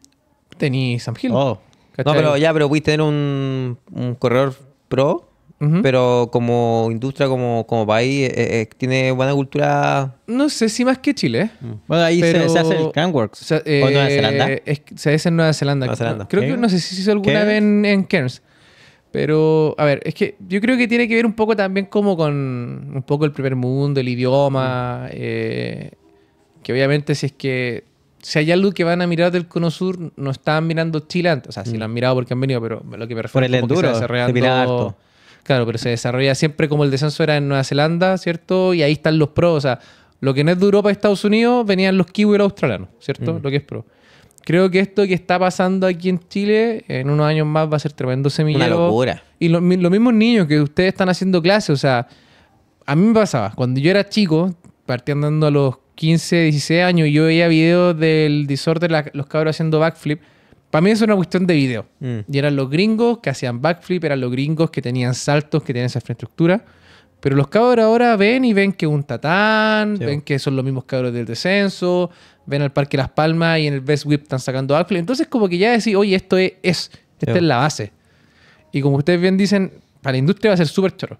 Tení San Gil. Oh. No, pero ya, pero a tener un, un corredor pro, pero como industria, como, como país, eh, eh, tiene buena cultura. No sé si más que Chile. Mm. Bueno, ahí se, hace el Canworks. O, Nueva eh, Zelanda. se hace en Nueva Zelanda. Creo que no sé si se hizo alguna vez en Cairns. Pero, a ver, es que yo creo que tiene que ver un poco también como con un poco el primer mundo, el idioma, mm. eh, que obviamente si es que si hay algo que van a mirar del Cono Sur, no están mirando Chile antes. O sea, si mm. lo han mirado porque han venido, pero lo que me refiero el es que se desarrolla Claro, pero se desarrolla siempre como el descenso era en Nueva Zelanda, ¿cierto? Y ahí están los pros. O sea, lo que no es de Europa y Estados Unidos, venían los kiwi y los australianos, ¿cierto? Mm. Lo que es pro. Creo que esto que está pasando aquí en Chile, en unos años más va a ser tremendo semillero. Una locura. Y los mismos niños que ustedes están haciendo clases, o sea, a mí me pasaba, cuando yo era chico, partí andando a los 15, 16 años, y yo veía videos del Disorder, de los cabros haciendo backflip. Para mí es una cuestión de video. Mm. Y eran los gringos que hacían backflip, eran los gringos que tenían saltos, que tenían esa infraestructura. Pero los cabros ahora ven y ven que un tatán, ven que son los mismos cabros del descenso, ven al Parque Las Palmas y en el Best Whip están sacando Alfred. Entonces, como que ya decís, oye, esto es, es esta es la base. Y como ustedes bien dicen, para la industria va a ser súper choro.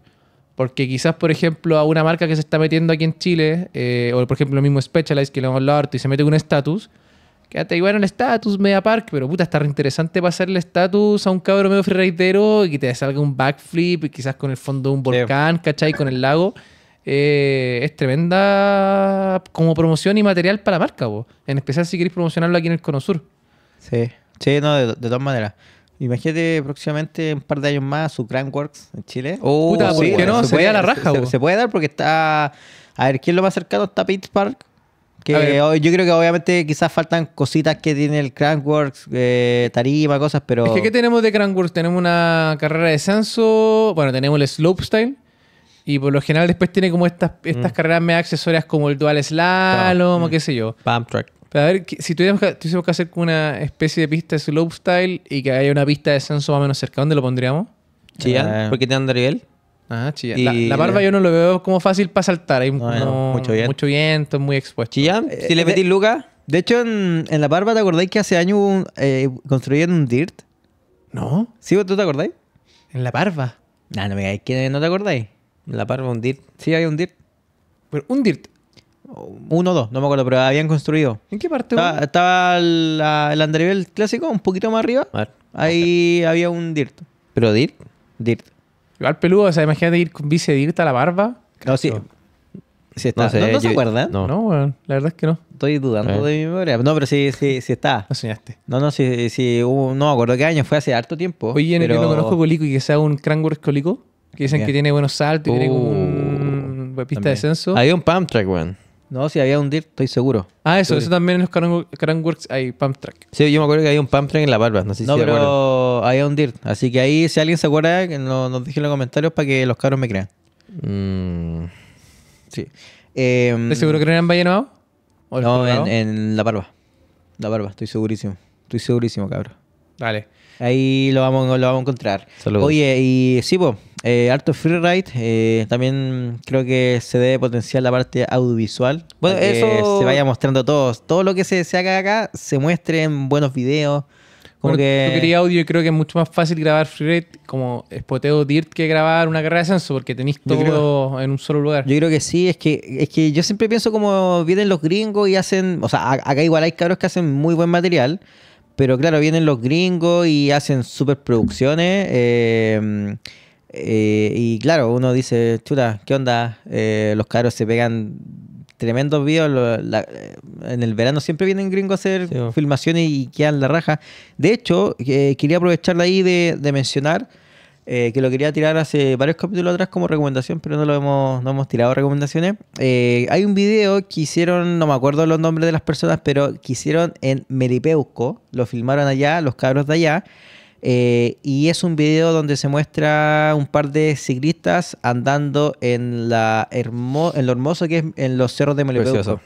Porque quizás, por ejemplo, a una marca que se está metiendo aquí en Chile, eh, o por ejemplo, lo mismo Specialized, que le hemos hablado harto, y se mete con un estatus, Quédate igual en el status, Media Park, pero puta, está re interesante pasar el status a un cabro medio freeridero y que te salga un backflip, y quizás con el fondo de un volcán, ¿cachai? Con el lago. Eh, es tremenda como promoción y material para la marca, vos. En especial si queréis promocionarlo aquí en el Cono Sur. Sí, sí, no, de, todas maneras. Imagínate próximamente un par de años más su Works en Chile. Oh, puta, ¿por qué no? Se, puede a la raja. Se, se, puede dar porque está. A ver, ¿quién lo más cercano? Está Pitts Park. Que yo creo que obviamente quizás faltan cositas que tiene el Crankworx, eh, tarima, cosas, pero... Es que ¿qué tenemos de Crankworks? Tenemos una carrera de Sanso, bueno, tenemos el Slopestyle, y por lo general después tiene como estas, estas mm. carreras más accesorias como el Dual Slalom o qué sé yo. Mm. Pump Track. a ver, si tuviéramos que, que hacer una especie de pista de Slopestyle y que haya una pista de Sanso más o menos cerca, ¿dónde lo pondríamos? Sí, ¿ah? eh. porque te andaría nivel. La, la, barba yo no lo veo como fácil para saltar. Hay mucho, viento. muy expuesto. Eh, si le eh, metís lucas. De hecho, en, la barba, ¿te acordáis que hace años eh, construyeron un DIRT? No. ¿Sí, tú te acordáis? En la barba. No, no me digáis que no te acordáis. En la barba, un DIRT. Sí, hay un DIRT. un DIRT. Uno o dos, no me acuerdo, pero habían construido. ¿En qué parte? Estaba, el andarivel clásico, un poquito más arriba. Ahí había un DIRT. ¿Pero DIRT? DIRT. Igual peludo, o sea, imagínate ir con bici de irte a la barba. No, sí. sí está. No, sé, ¿No, no se No, bueno, la verdad es que no. Estoy dudando eh. de mi memoria. No, pero sí, sí, sí está. No soñaste. No, no, si si, hubo, no me acuerdo qué año, fue hace harto tiempo. Oye, el que no conozco Colico y que sea un Cranworth Colico, que dicen que tiene buenos saltos y tiene un un, uh, pista de descenso. Hay un pump track, weón. No, si había un DIRT, estoy seguro. Ah, eso, eso también en los Crankworks hay pump track. Sí, yo me acuerdo que había un pump track en la barba, no sé si te se pero había un DIRT. Así que ahí, si alguien se acuerda, nos dejen los comentarios para que los cabros me crean. Mm. Sí. Em, ¿Estás seguro que no eran Valle ¿O No, en, la barba. La barba, estoy segurísimo. Estoy segurísimo, cabrón. Dale. Ahí lo vamos, lo vamos a encontrar. Saludos. Oye, y sí, eh, harto freeride. Eh, también creo que se debe potenciar la parte audiovisual. Bueno, que eso. Se vaya mostrando todo. Todo lo que se, se haga acá se muestre en buenos videos. Como Yo quería audio y creo que es mucho más fácil grabar freeride como espoteo dirt que grabar una carrera de ascenso porque tenéis todo en un solo lugar. Yo creo que sí, es que es que yo siempre pienso como vienen los gringos y hacen. O sea, acá igual hay cabros que hacen muy buen material. Pero claro, vienen los gringos y hacen producciones Eh, eh, y claro, uno dice, chuta, ¿qué onda? Eh, los cabros se pegan tremendos videos. Eh, en el verano siempre vienen gringos a hacer filmaciones y quedan la raja. De hecho, quería aprovecharla ahí de, mencionar que lo quería tirar hace varios capítulos atrás como recomendación, pero no lo hemos, no hemos tirado recomendaciones. hay un video que hicieron, no me acuerdo los nombres de las personas, pero que hicieron en Meripeuco. Lo filmaron allá, los cabros de allá. Eh, y es un video donde se muestra un par de ciclistas andando en, la lo hermoso que es en los cerros de Melipeuco.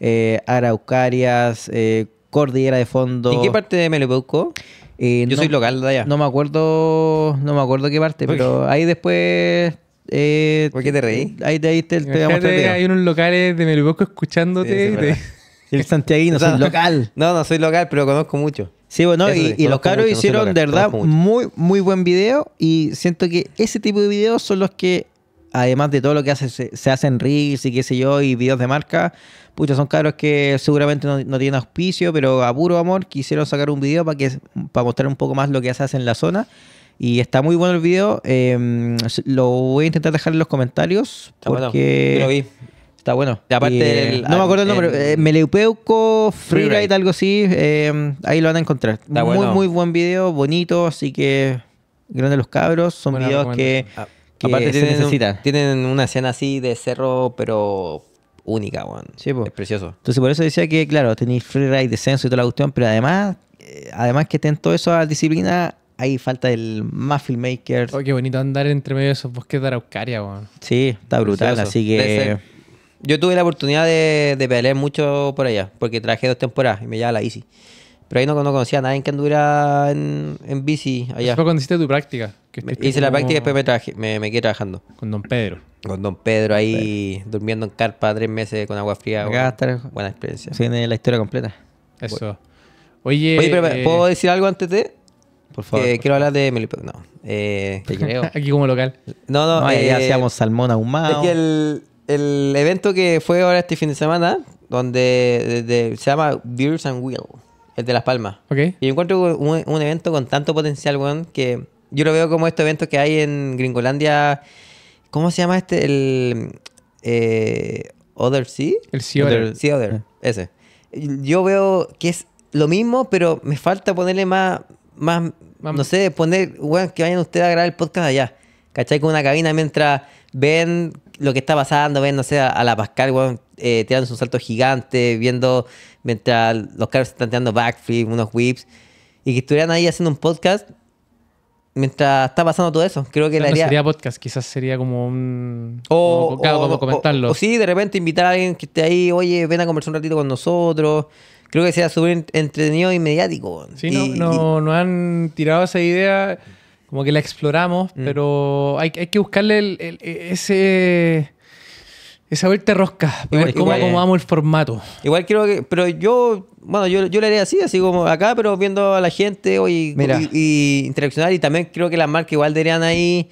Eh, Araucarias, eh, Cordillera de Fondo. ¿Y qué parte de Melipeuco? Eh, Yo soy local de allá. No me acuerdo, no me acuerdo qué parte, pero ahí después eh, ¿Por qué te reí? Ahí, ahí te, te voy a Hay unos locales de Melipuco escuchándote. El santiaguino, soy local. No, no soy local, pero conozco mucho. Sí, bueno, y, los caros hicieron de verdad muy, muy buen video y siento que ese tipo de videos son los que, además de todo lo que hace, se, se hacen reels y qué sé yo, y videos de marca, pucha, son caros que seguramente no, tienen auspicio, pero a puro amor quisieron sacar un video para, que, mostrar un poco más lo que se hace en la zona. Y está muy bueno el video. Em, lo voy a intentar dejar en los comentarios. Está porque... Bueno. lo vi. Está bueno. aparte, no me acuerdo el, nombre, eh, Meleupeuco Freeride, algo así. Eh, ahí lo van a encontrar. muy, muy buen video, bonito, así que grandes los cabros. Son videos que, aparte se tienen, necesitan. tienen una escena así de cerro, pero única, weón. Es precioso. Entonces, por eso decía que, claro, tenéis freeride, descenso y toda la cuestión, pero además, eh, además que estén todas esas disciplina Hay falta el más filmmaker. Oh, qué bonito andar entre medio de esos bosques de Araucaria, weón. Sí, está brutal, así que. Yo tuve la oportunidad de, de pelear mucho por allá, porque traje dos temporadas y me llevaba la bici. Pero ahí no, conocía a nadie que anduviera en, bici allá. Eso cuando hiciste tu práctica. hice la práctica y después me, traje, me, quedé trabajando. Con Don Pedro. Con Don Pedro ahí durmiendo en carpa tres meses con agua fría. buena experiencia. tiene la historia completa. Eso. Oye, Oye pero, eh, ¿puedo decir algo antes de...? Por favor. quiero hablar de No. Eh, Te creo. Aquí como local. No, no. hacíamos eh, salmón ahumado. Es que el el evento que fue ahora este fin de semana, donde se llama Beers and Wheel, el de Las Palmas. Okay. Y encuentro un, evento con tanto potencial, weón, que yo lo veo como este evento que hay en Gringolandia. ¿Cómo se llama este? El. Eh, Other Sea. El Sea Other. Sea Other. Ah. Ese. Yo veo que es lo mismo, pero me falta ponerle más. más no sé, poner, weón, que vayan ustedes a grabar el podcast allá. ¿Cachai? Con una cabina mientras ven lo que está pasando, ven, no sé, a, la Pascal, weón, eh, tirándose un salto gigante, viendo mientras los carros están tirando backflip, unos whips, y que estuvieran ahí haciendo un podcast mientras está pasando todo eso. Creo que la idea... no sería podcast, quizás sería como un. O, como, comentarlo. O, sí, de repente invitar a alguien que esté ahí, oye, ven a conversar un ratito con nosotros. Creo que sea súper entretenido y mediático. Sí, no, no, no han tirado esa idea como que la exploramos, mm. pero hay, que buscarle el, e, ese... Esa vuelta rosca, igual, cómo acomodamos el formato. Igual creo que, pero yo, bueno, yo, yo lo haré así, así como acá, pero viendo a la gente hoy y, interaccionar y también creo que las marcas igual deberían ahí...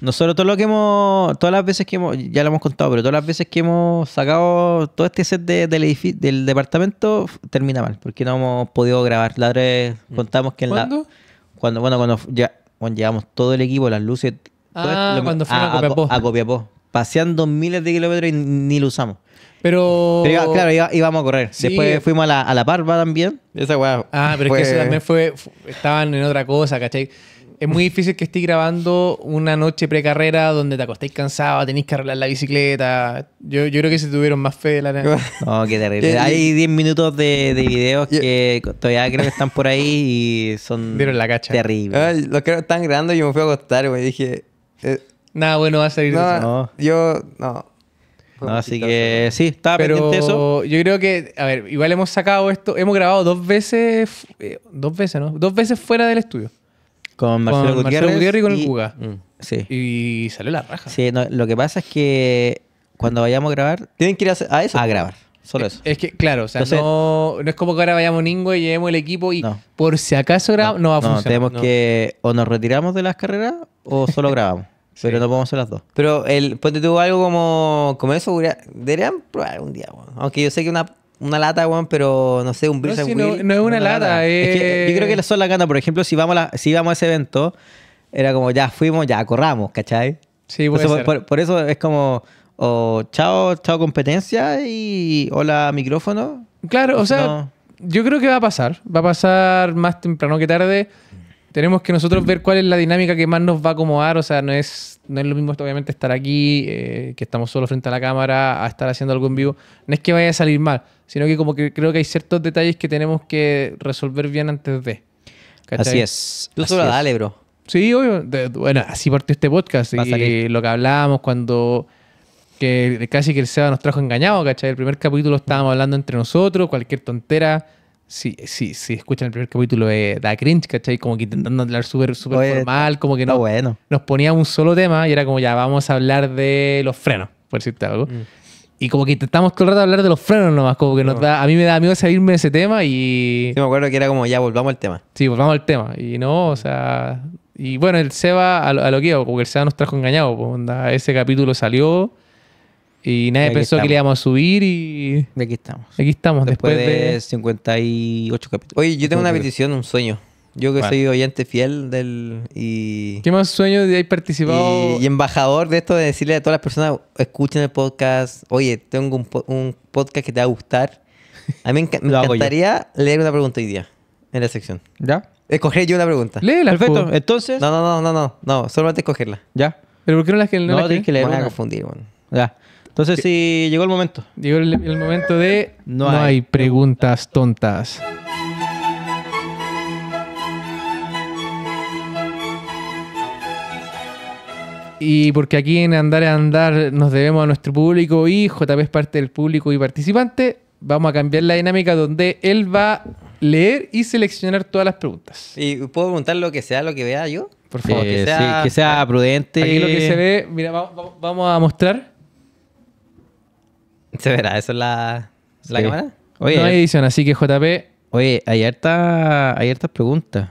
Nosotros todo lo que hemos, todas las veces que hemos, ya lo hemos contado, pero todas las veces que hemos sacado todo este set de, del, del departamento, termina mal, porque no hemos podido grabar. La otra mm. contamos que en la... Cuando, bueno, cuando ya cuando llevamos todo el equipo, las luces. Ah, cuando fuimos a, Copiapó. Paseando miles de kilómetros y ni lo usamos. Pero. claro, íbamos a correr. Después fuimos a la, a Parva también. Ah, pero es que eso también fue, fue, Estaban en otra cosa, ¿cachai? es muy difícil que estéis grabando una noche precarrera donde te acostáis cansado, tenéis que arreglar la bicicleta. Yo, yo creo que se tuvieron más fe de la No, qué terrible. Hay 10 minutos de, de videos que todavía creo que están por ahí y son. Vieron la cacha. Terrible. Ah, los creo que están grabando yo me fui a acostar, güey. Dije. Eh, Nada bueno va a salir de eso. No, yo. No. así que sí, está. Pero eso. Yo creo que, a ver, igual hemos sacado esto, hemos grabado dos veces, eh, dos veces, ¿no? Dos veces fuera del estudio. Con Marcelo, Gutiérrez, y con el Cuga. Mm, sí. Y salió la raja. Sí, lo que pasa es que cuando vayamos a grabar. Tienen que ir a, eso. A grabar. Solo eso. Es que, claro, o sea, no, es como que ahora vayamos Ningüe y llevemos el equipo y por si acaso grabamos, no, va a funcionar. tenemos que o nos retiramos de las carreras o solo grabamos. Pero no podemos hacer las dos. Pero el ponte tuvo algo como, como eso, deberían probar un día, bueno. aunque yo sé que una una lata, one pero no sé, un Bruce no, es una, lata, yo creo que eh. la son las ganas. Por ejemplo, si vamos, a si vamos a ese evento, era como ya fuimos, ya corramos, ¿cachai? Sí, Por, eso es como, o chao, chao competencia y hola micrófono. Claro, o sea, yo creo que va a pasar. Va a pasar más temprano que tarde. Tenemos que nosotros ver cuál es la dinámica que más nos va a acomodar. O sea, no es, no es lo mismo obviamente estar aquí, eh, que estamos solo frente a la cámara, a estar haciendo algo en vivo. No es que vaya a salir mal sino que como que creo que hay ciertos detalles que tenemos que resolver bien antes de. Así es. Tú solo dale, bro. Sí, bueno, así partió este podcast y lo que hablábamos cuando casi que el SEBA nos trajo engañado, ¿cachai? El primer capítulo estábamos hablando entre nosotros, cualquier tontera. sí, sí, sí, escuchan el primer capítulo de eh, da cringe, ¿cachai? Como que intentando hablar súper super formal, como que no, bueno. nos poníamos un solo tema y era como ya vamos a hablar de los frenos, por decirte algo. Mm. Y como que intentamos todo el rato hablar de los frenos nomás, como que a mí me da miedo seguirme de ese tema y... me acuerdo que era como, ya, volvamos al tema. Sí, volvamos al tema. Y no, o sea... Y bueno, el Seba, a lo, a lo que iba, como que el Seba nos trajo engañado, pues, ese capítulo salió y nadie pensó que le íbamos a subir y... aquí estamos. Aquí estamos, después, después de... 58 capítulos. Oye, yo tengo una petición, un sueño. Yo que soy oyente fiel del. Y, ¿Qué más sueño de ahí participado? Y, embajador de esto de decirle a todas las personas: escuchen el podcast. Oye, tengo un, un podcast que te va a gustar. A mí me, encantaría leer una pregunta hoy día en la sección. ¿Ya? Escoger yo una pregunta. Léela. Pues. Perfecto. Entonces. No, no, no, no, no. No, solamente escogerla. Ya. ¿Pero por qué no las que no, que van a confundir, Ya. Entonces, sí, llegó el momento. Llegó el, momento de. No, hay, preguntas tontas. Y porque aquí en Andar a Andar nos debemos a nuestro público y JP es parte del público y participante, vamos a cambiar la dinámica donde él va a leer y seleccionar todas las preguntas. ¿Y puedo preguntar lo que sea, lo que vea yo? Por favor. que, eh, sea, prudente. Aquí lo que se ve, mira, vamos, a mostrar. Se verá, eso es la, cámara. Oye, no hay edición, así que JP. Oye, hay hartas preguntas.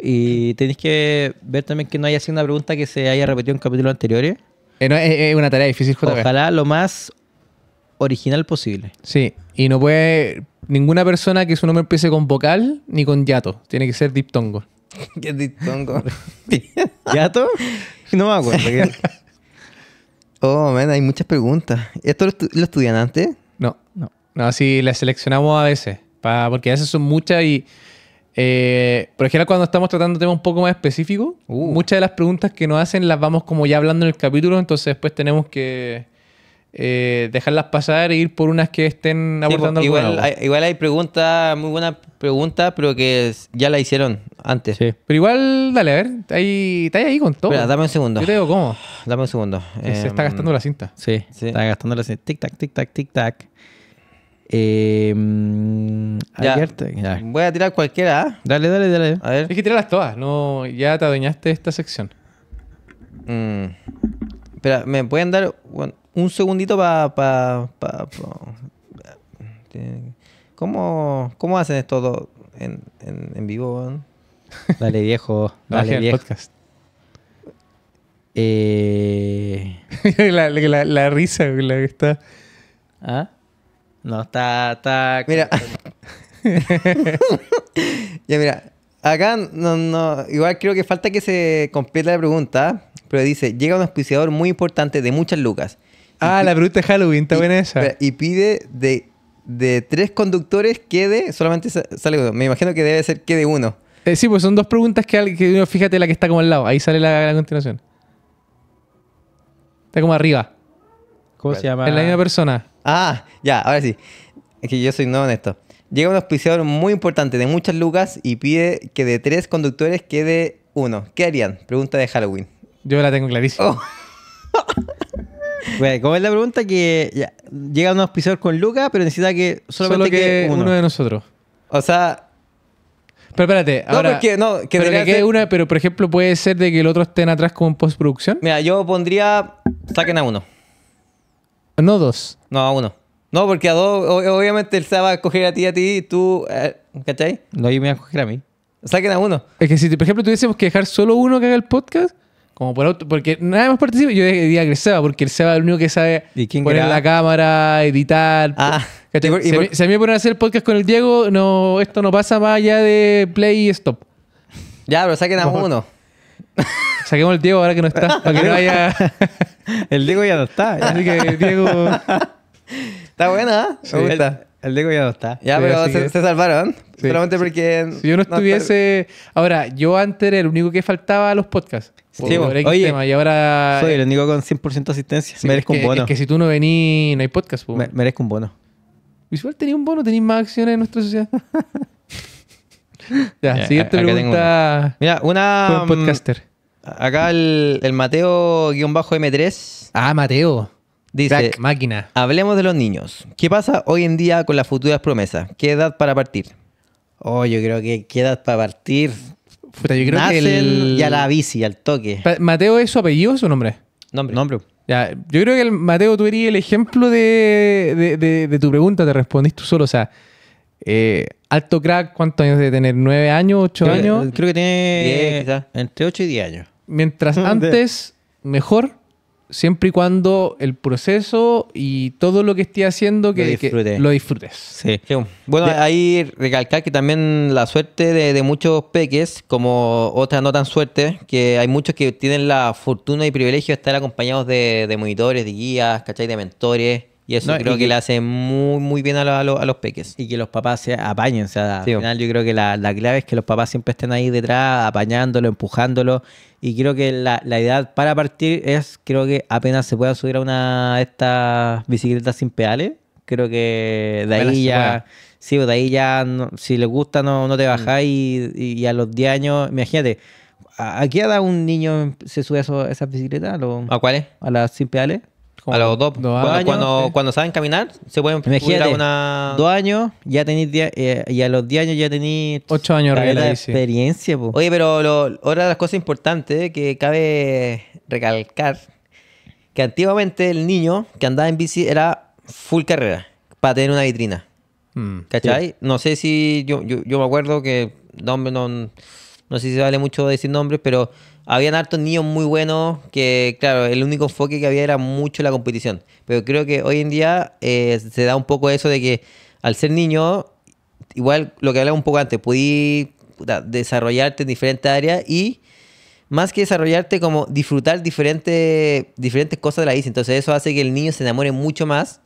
Y tenéis que ver también que no haya sido una pregunta que se haya repetido en capítulos anteriores. Eh, es, una tarea difícil, Ojalá lo más original posible. Sí, y no puede ninguna persona que su nombre empiece con vocal ni con yato. Tiene que ser diptongo. ¿Qué es diptongo? ¿Yato? No me acuerdo. Oh, man, hay muchas preguntas. ¿Esto lo, estudian antes? No, no. No, sí, las seleccionamos a veces. porque a veces son muchas y eh, por ejemplo, cuando estamos tratando temas un poco más específicos, uh. muchas de las preguntas que nos hacen las vamos como ya hablando en el capítulo, entonces después tenemos que eh, dejarlas pasar e ir por unas que estén pues, abordando igual, hay, igual hay preguntas, muy buenas preguntas, pero que ya la hicieron antes. Pero igual, dale, a ver, ahí, está ahí con todo. Espera, dame un segundo. Yo ¿cómo? Dame un segundo. Se, está em, gastando la cinta. Sí, se está gastando la cinta. Tic-tac, tic-tac, tic-tac. Eh, Voy a tirar cualquiera. ¿ah? Dale, dale, dale. A ver. Hay que tirarlas todas. No, ya te adueñaste esta sección. Mm. Espera, ¿me pueden dar un, segundito para... Pa, ¿Cómo, ¿Cómo hacen esto en, en, vivo? Dale viejo, dale viejo. Podcast. Eh... la, la, risa, la que está... ¿Ah? No, está. está... Mira. ya, mira. Acá no, igual creo que falta que se complete la pregunta, pero dice, llega un auspiciador muy importante de muchas lucas. Ah, la pregunta de Halloween, está buena esa. Y pide de, tres conductores que de, solamente sale uno. Me imagino que debe ser que de uno. Eh, sí, pues son dos preguntas que, uno, fíjate la que está como al lado, ahí sale la, la continuación. Está como arriba. ¿Cómo se llama? Es la misma persona. Ah, ya, ahora sí. Es que yo soy no honesto. Llega un auspiciador muy importante de muchas lucas y pide que de tres conductores quede uno. ¿Qué harían? Pregunta de Halloween. Yo la tengo clarísima. Como oh. ¿cómo es la pregunta? Que llega un auspiciador con Lucas, pero necesita que Solo que quede uno. de nosotros. O sea. Pero espérate, no, Porque, no, que pero que quede una, pero por ejemplo, puede ser de que el otro estén atrás en postproducción. Mira, yo pondría. Saquen a uno. No dos. No, a uno. No, porque a dos, obviamente él se va a escoger a ti, a ti, y tú, eh, ¿cachai? No, yo me voy a escoger a mí. Saquen a uno. Es que si, por ejemplo, tuviésemos que dejar solo uno que haga el podcast, como por otro porque nada más participa, yo diría que el Seba, porque el Seba es el único que sabe poner la cámara, editar. Ah, ¿Y Si, a mí, me ponen a hacer el podcast con el Diego, no, esto no pasa más allá de play y stop. Ya, pero saquen a uno. Saquemos el Diego ahora que no está, para que no haya... el Diego ya no está. Así que, Diego está buena, ¿eh? Me gusta. El, el ya no está. Ya, pero se, salvaron. solamente porque. Si yo no estuviese. Ahora, yo antes era el único que faltaba a los podcasts. sí, Oye, tema, y ahora. Soy el eh, único con 100% asistencia. merezco un bono. Es que si tú no venís, no hay podcast. Po. merezco un bono. Visual, tenía un bono, tenéis más acciones en nuestra sociedad. ya, sigue siguiente pregunta. Mira, una. Un mm, podcaster. Acá el, el Mateo-M3. Ah, Mateo. Dice, máquina. Hablemos de los niños. ¿Qué pasa hoy en día con las futuras promesas? ¿Qué edad para partir? Oh, yo creo que ¿qué edad para partir? que ya la bici, al toque. ¿Mateo es su apellido o su nombre? Nombre. Nombre. yo creo que el Mateo, tú eres el ejemplo de, tu pregunta, te respondiste tú solo. O sea, eh, alto crack, ¿cuántos años debe tener? ¿Nueve años? ¿Ocho años? Creo que tiene entre ocho y diez años. Mientras antes, mejor siempre y cuando el proceso y todo lo que esté haciendo que lo, disfrutes. Bueno, ahí recalcar que también la suerte de, muchos peques, como otras no tan suerte, que hay muchos que tienen la fortuna y privilegio de estar acompañados de, de monitores, de guías, ¿cachai? De mentores y eso creo que, le hace muy, muy bien a, a, los peques. Y que los papás se apañen. O sea, al final yo creo que la, clave es que los papás siempre estén ahí detrás, apañándolo, empujándolo. Y creo que la, la edad para partir es, creo que apenas se pueda subir a una de estas bicicletas sin pedales. Creo que de ahí ya... Sí, pues, de ahí ya, si les gusta, no, te mm. bajáis Y, a los 10 años, imagínate, ¿A qué edad un niño se sube a esas bicicletas? ¿A, ¿A cuáles? A las sin pedales a los dos, cuando, cuando, saben caminar, se pueden Imagínate, a una... dos años, ya tenéis eh, y a los 10 años ya tenéis... Ocho años de experiencia. Oye, pero otra de las cosas importantes que cabe recalcar, que antiguamente el niño que andaba en bici era full carrera, para tener una vitrina. Mm, ¿Cachai? No sé si yo, me acuerdo que no, no, no sé si vale mucho decir nombres, pero habían hartos niños muy buenos que, claro, el único enfoque que había era mucho la competición. Pero creo que hoy en día eh, se da un poco eso de que al ser niño, igual lo que hablaba un poco antes, pudí desarrollarte en diferentes áreas y más que desarrollarte, como disfrutar diferentes, diferentes cosas de la isla. Entonces eso hace que el niño se enamore mucho más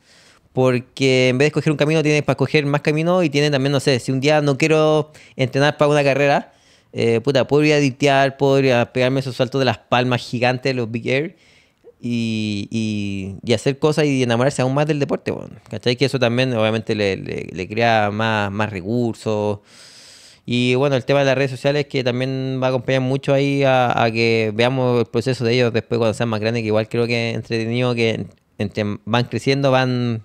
porque en vez de escoger un camino, tiene para escoger más caminos y tiene también, no sé, si un día no quiero entrenar para una carrera, eh, puta, podría ditear, podría pegarme esos saltos de las palmas gigantes de los Big Air y, hacer cosas y enamorarse aún más del deporte, ¿cachai? Que eso también obviamente le, crea más, más recursos. Y bueno, el tema de las redes sociales que también va a acompañar mucho ahí a, que veamos el proceso de ellos después cuando sean más grandes, que igual creo que entretenido que van creciendo, van,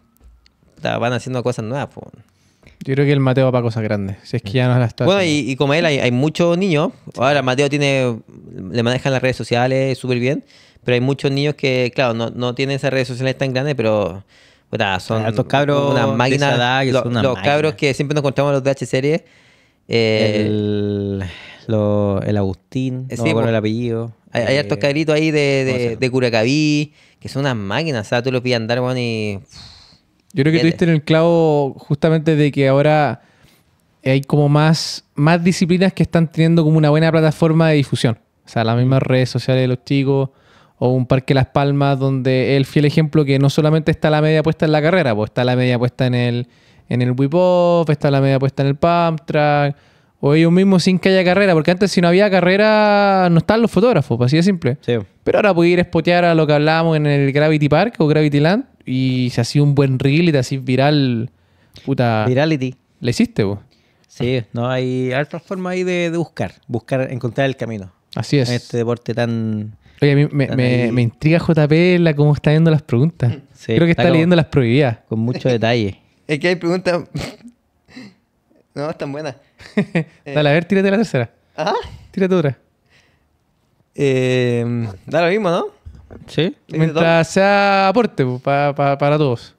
van haciendo cosas nuevas. Pues. Yo creo que el Mateo va para cosas grandes. Si es que ya no las está. Bueno, y, como él, hay, muchos niños. Ahora, Mateo tiene, le manejan las redes sociales súper bien. Pero hay muchos niños que, claro, no, no tienen esas redes sociales tan grandes, pero. son Altos cabros una máquina, los cabros que siempre nos encontramos en los H series. Eh, el, Agustín, eh, no bueno, el apellido. Hay, altos eh, cabritos ahí de, de, Curacaví, que son unas máquinas, o sea, tú los pillas andar, bueno, y. Yo creo que tuviste en el clavo justamente de que ahora hay como más, más disciplinas que están teniendo como una buena plataforma de difusión. O sea, las mm. mismas redes sociales de los chicos o un Parque Las Palmas donde el fiel ejemplo que no solamente está la media puesta en la carrera, pues está la media puesta en el, en el whip off, está la media puesta en el pump track o ellos mismos sin que haya carrera, porque antes si no había carrera no estaban los fotógrafos, pues, así de simple. Pero ahora puedes ir a spotear a lo que hablábamos en el Gravity Park o Gravity Land y se hacía un buen reel y te hacía viral. Puta. Virality. Le hiciste vos? Sí, no hay otras formas ahí de, buscar, buscar, encontrar el camino. Así es. En este deporte tan. Oye, a mí me, intriga JP la cómo está viendo las preguntas. Creo que está, leyendo las prohibidas. Con mucho detalle. es que hay preguntas. no, están buenas. Dale, a ver, tírate la tercera. Ajá. ¿Ah? Tírate otra. Eh, da lo mismo, ¿no? Sí, mientras sea aporte pues, para todos.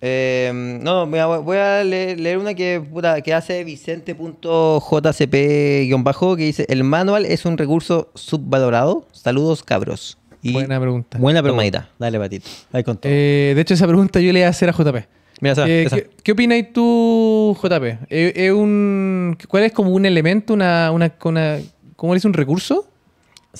Em, no, voy a leer, una que, que hace vicente.jcp-bajo que dice, el manual es un recurso subvalorado. Saludos, cabros. Buena pregunta. Buena preguntita. Dale, Patito. Ahí con eh, de hecho, esa pregunta yo le iba a hacer a JP. Mira, eh, ¿qué, qué tú, JP? Eh, es un, ¿Cuál es como un elemento, una, una, ¿cómo le dice? ¿Un recurso?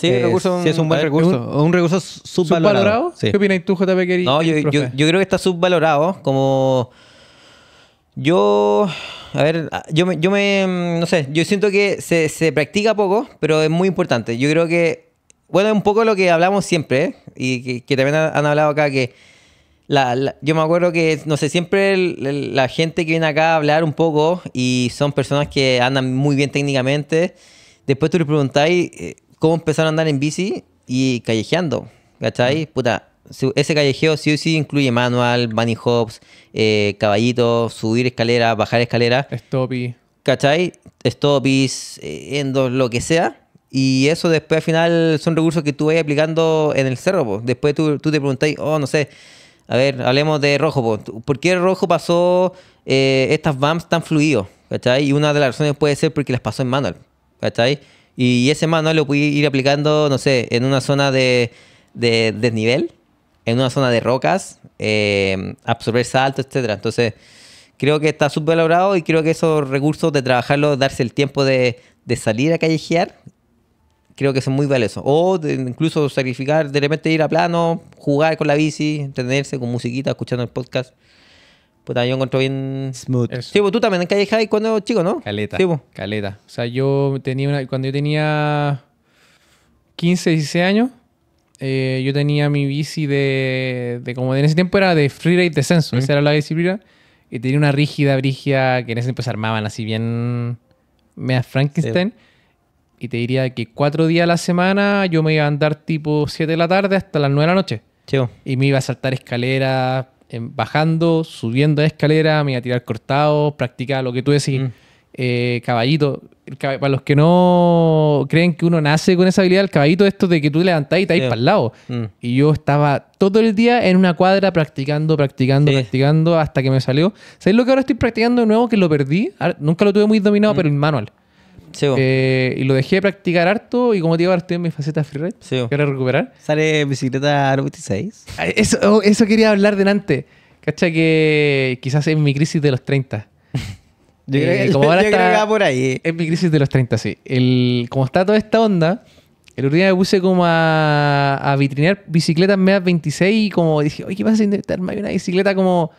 Eh, sí, es un buen recurso. Un, recurso subvalorado. ¿Qué opinas tú, JP No, yo, creo que está subvalorado. Como. Yo. A ver, ah, yo me, yo me. Mm, no sé, yo siento que se, practica poco, pero es muy importante. Yo creo que. Bueno, es un poco lo que hablamos siempre, ¿eh? y que, también han, hablado acá, que. yo me acuerdo que, no sé, siempre la gente que viene acá a hablar un poco y son personas que andan muy bien técnicamente. Después tú le preguntáis, eh, cómo empezaron a andar en bici y callejeando, ¿cachai? Mm. Puta, ese callejeo sí o sí incluye manual, bunny hops, eh, caballitos, subir escalera, bajar escalera. Stoppy. ¿Cachai? Stoppies, eh, endos, lo que sea. Y eso después al final son recursos que tú vas aplicando en el cerro. Después tú, te preguntáis, oh, no sé, a ver, hablemos de rojo. Po. ¿Por qué rojo pasó eh, estas bumps tan fluidos? ¿Cachai? Y una de las razones puede ser porque las pasó en manual. ¿Cachai? Y ese manual lo pude ir aplicando, no sé, en una zona de, de desnivel, en una zona de rocas, eh, absorber salto, etcétera. Entonces, creo que está subvalorado y creo que esos recursos de trabajarlo, darse el tiempo de, salir a callejear, creo que son muy valiosos. O incluso sacrificar, de repente ir a plano, jugar con la bici, entretenerse con musiquita, escuchando el podcast. Puta, yo encontré bien. Smooth. Pues, tú también en Calle High cuando chico, ¿no? Caleta. Pues. Caleta. O sea, yo tenía Cuando yo tenía 15, 16 años, eh, yo tenía mi bici de, Como en ese tiempo era de freeride descenso. Esa era la disciplina. Y tenía una rígida brígida que en ese tiempo se armaban así bien. Mea Frankenstein. Pues. Y te diría que cuatro días a la semana yo me iba a andar tipo 7 de la tarde hasta las 9 de la noche. Y me iba a saltar escaleras, Em, bajando, subiendo a escalera, me iba a tirar cortado, practicar lo que tú decís, mm. eh, caballito. para los que no creen que uno nace con esa habilidad, el caballito esto de que tú levantás y te vas para el lado. Mm. Y yo estaba todo el día en una cuadra practicando, practicando, practicando hasta que me salió. ¿Sabes lo que ahora estoy practicando de nuevo? Que lo perdí. Nunca lo tuve muy dominado, mm. pero en manual. Eh, y lo dejé de practicar harto y como te digo, ahora estoy en mi faceta freeride. Sí, quiero recuperar. Sale bicicleta 26 Eso, oh, eso quería hablar delante. Cacha que quizás es mi crisis de los 30. yo, creo, eh, que por ahí. Es mi crisis de los 30, sí. El, como está toda esta onda, el otro día me puse como a, a vitrinear bicicletas da 26 y como dije, oye, ¿qué pasa si intentarme una bicicleta como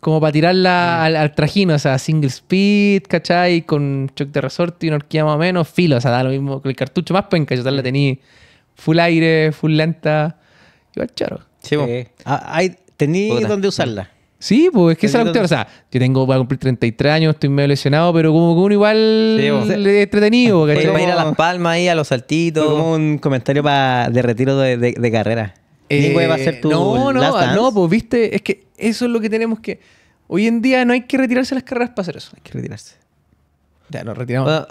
como para tirarla mm. al, trajino, o sea, single speed, ¿cachai? Con shock de resorte y una horquilla más o menos, filo, o sea, da lo mismo con el cartucho más penca, yo tal la mm. tenía full aire, full lenta, igual charo. Sí, ah, hay, tení donde usarla. Sí, pues es que esa es la cuestión. O sea, yo tengo para cumplir 33 años, estoy medio lesionado, pero como que uno igual sí, entretenido. ir a las palmas ahí, a los saltitos. un comentario para de retiro de, carrera. Eh, va a ser tu no, no, ah, no, pues viste, es que eso es lo que tenemos que... Hoy en día no hay que retirarse las carreras para hacer eso, hay que retirarse. Ya nos retiramos.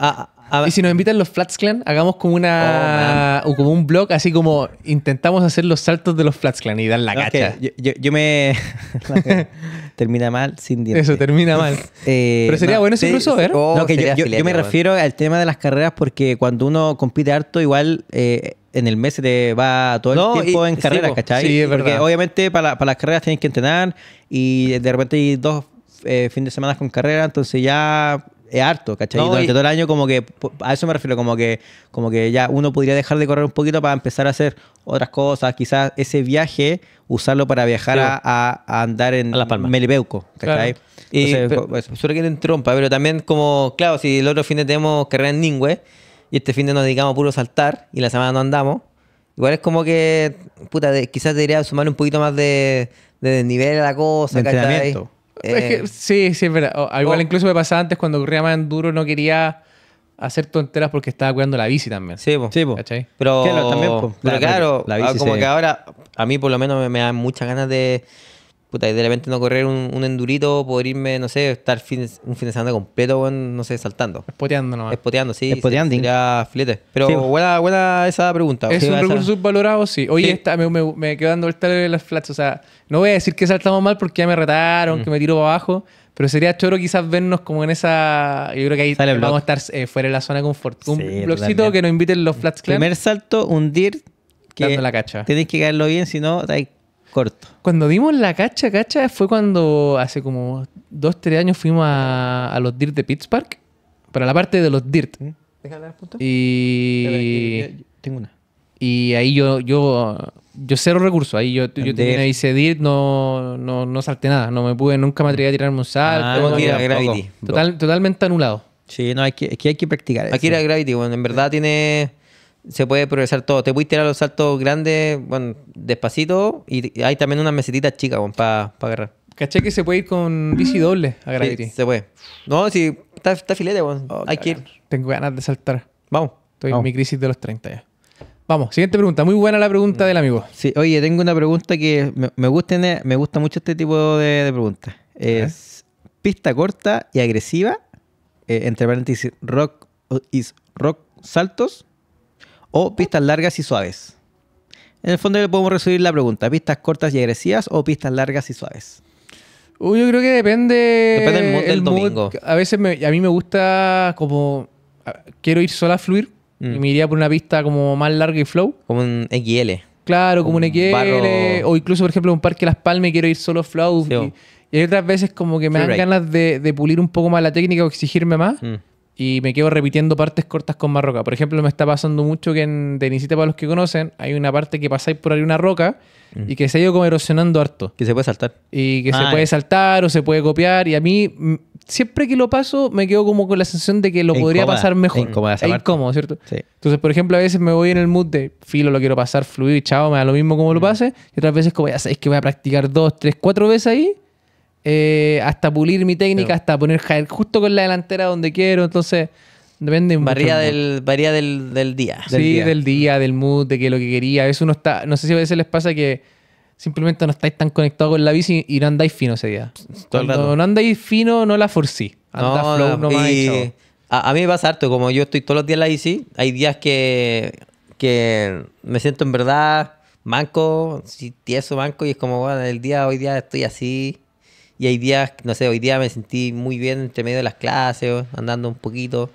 y si nos invitan los Flats Clan, hagamos como una o oh, como un blog, así como intentamos hacer los saltos de los Flats Clan y dar la cacha. Yo, me termina mal sin dientes. Eso termina mal. Eh, Pero sería bueno incluso ver... ¿eh? Oh, no, yo, me refiero al tema de las carreras porque cuando uno compite harto, igual eh, en el mes se te va todo el tiempo en carreras, ¿cachai? Sí, es porque obviamente para, las carreras tienes que entrenar y de repente hay dos fines de semana con carrera, entonces ya es harto, ¿cachai? y durante todo el año como que, a eso me refiero, como que, como que ya uno podría dejar de correr un poquito para empezar a hacer otras cosas, quizás ese viaje usarlo para viajar a, andar en Melibeuco ¿cachai? Y, Entonces, pero, pues, que trompa, pero también como, claro, si el otro fin de tenemos carrera en Ningüe y este fin de nos dedicamos a puro saltar y la semana no andamos, igual es como que, puta, quizás debería sumar un poquito más de, de nivel a la cosa, ¿cachai? Eh, sí, sí, es verdad. igual incluso me pasaba antes cuando corría más enduro, no quería hacer tonteras porque estaba cuidando la bici también. Sí, po. sí Pero, claro, también, pero ah, como que ahora a mí por lo menos me, me dan muchas ganas de de repente no correr un, un endurito, poder irme, no sé, estar un fin de semana completo, no sé, saltando. Espoteando nomás. Espoteando, sí. Espoteando. filete. Pero buena, esa pregunta. Es un recurso subvalorado, sí. Oye, me, me, me, quedo dando vueltas las flats. O sea, no voy a decir que saltamos mal porque ya me retaron, mm. que me tiro para abajo. Pero sería choro quizás vernos como en esa. Yo creo que ahí vamos a estar eh, fuera de la zona de confort. Un blogcito que nos inviten los Flats Primer salto, hundir. Que Dando la cacha. Tenéis que caerlo bien, si no, Corto. Cuando dimos la cacha, cacha, fue cuando hace como dos, tres años fuimos a, los DIRT de Pittsburgh para la parte de los DIRT. Mm. Y... tengo una. Y ahí yo, yo, yo cero recursos. Ahí yo, yo hice DIRT, no, no, no salté nada. No me pude, nunca me atreví a tirarme un salto. Ah, no, Gravity. totalmente anulado. Sí, no, es que, es que hay que practicar. era Gravity, bueno, en verdad tiene se puede progresar todo. Te puedes tirar los saltos grandes, bueno, despacito, y hay también unas mesetitas chicas, bueno, para agarrar. ¿Caché que se puede ir con bici doble a Gravity? Sí, se puede. No, si está, filete, bueno. Oh, hay que Tengo ganas de saltar. Vamos. Estoy en mi crisis de los 30 ya. Vamos, siguiente pregunta. Muy buena la pregunta del amigo. Sí, oye, tengo una pregunta que me, me gusta, e, me gusta mucho este tipo de, preguntas. Es pista corta y agresiva, eh, entre paréntesis, rock, is rock saltos o pistas largas y suaves? En el fondo podemos recibir la pregunta, ¿pistas cortas y agresivas o pistas largas y suaves? Uh, yo creo que depende... Depende del domingo. A veces a mí me gusta como... Quiero ir sola a fluir y mm. me iría por una pista como más larga y flow. Como un XL. Claro, como, un XL. O incluso, por ejemplo, un parque Las Palmas y quiero ir solo flow. y, hay otras veces como que me dan ganas de, pulir un poco más la técnica o exigirme más. Mm y me quedo repitiendo partes cortas con más roca. Por ejemplo, me está pasando mucho que en Tenisita, para los que conocen, hay una parte que pasáis por ahí una roca mm. y que se ha ido como erosionando harto. Que se puede saltar. Y que se ah, puede saltar o se puede copiar. Y a mí, mm, siempre que lo paso, me quedo como con la sensación de que lo podría pasar mejor. es incómodo, ¿cierto? Entonces, por ejemplo, a veces me voy en el mood de filo, lo quiero pasar fluido y chao, me da lo mismo como lo mm. pase. Y otras veces, como ya sabéis que voy a practicar dos, tres, cuatro veces ahí eh, hasta pulir mi técnica, hasta poner justo con la delantera donde quiero. Entonces, depende varía del Varía del, del día. Del sí, día. del día, del mood, de que lo que quería. A veces está, no sé si a veces les pasa que simplemente no estáis tan conectados con la bici y no andáis fino ese día. Cuando no andáis fino, no la forcí. no, y... A, mí me pasa harto, como yo estoy todos los días en la bici, hay días que, que me siento en verdad manco, tieso manco, y es como, bueno, el día, hoy día estoy así, y hay días, no sé, hoy día me sentí muy bien entre medio de las clases, andando un poquito.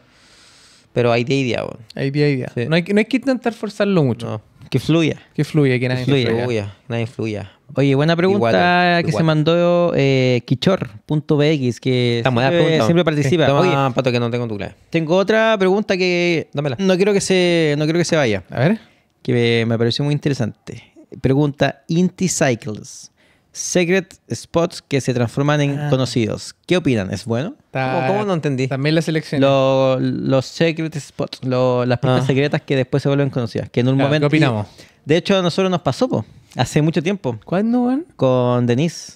Pero hay día y día, Hay día y día. No, hay, no, hay, que intentar forzarlo mucho. Que fluya. Que fluya, que nadie fluya. fluya. Oye, buena pregunta que se mandó eh, Kichor.bx, que siempre, siempre participa. pato, que no tengo tu clave. Tengo otra pregunta que Dámela. no quiero que se no quiero que se vaya. A ver. Que me, pareció muy interesante. Pregunta Inti secret spots que se transforman en ah. conocidos. ¿Qué opinan? ¿Es bueno? ¿Cómo, ¿Cómo, no entendí? También la selección. los secret spots, las pistas ah. secretas que después se vuelven conocidas. ¿Qué opinamos? De hecho, a nosotros nos pasó po, hace mucho tiempo. ¿Cuándo, Juan? Con Denise.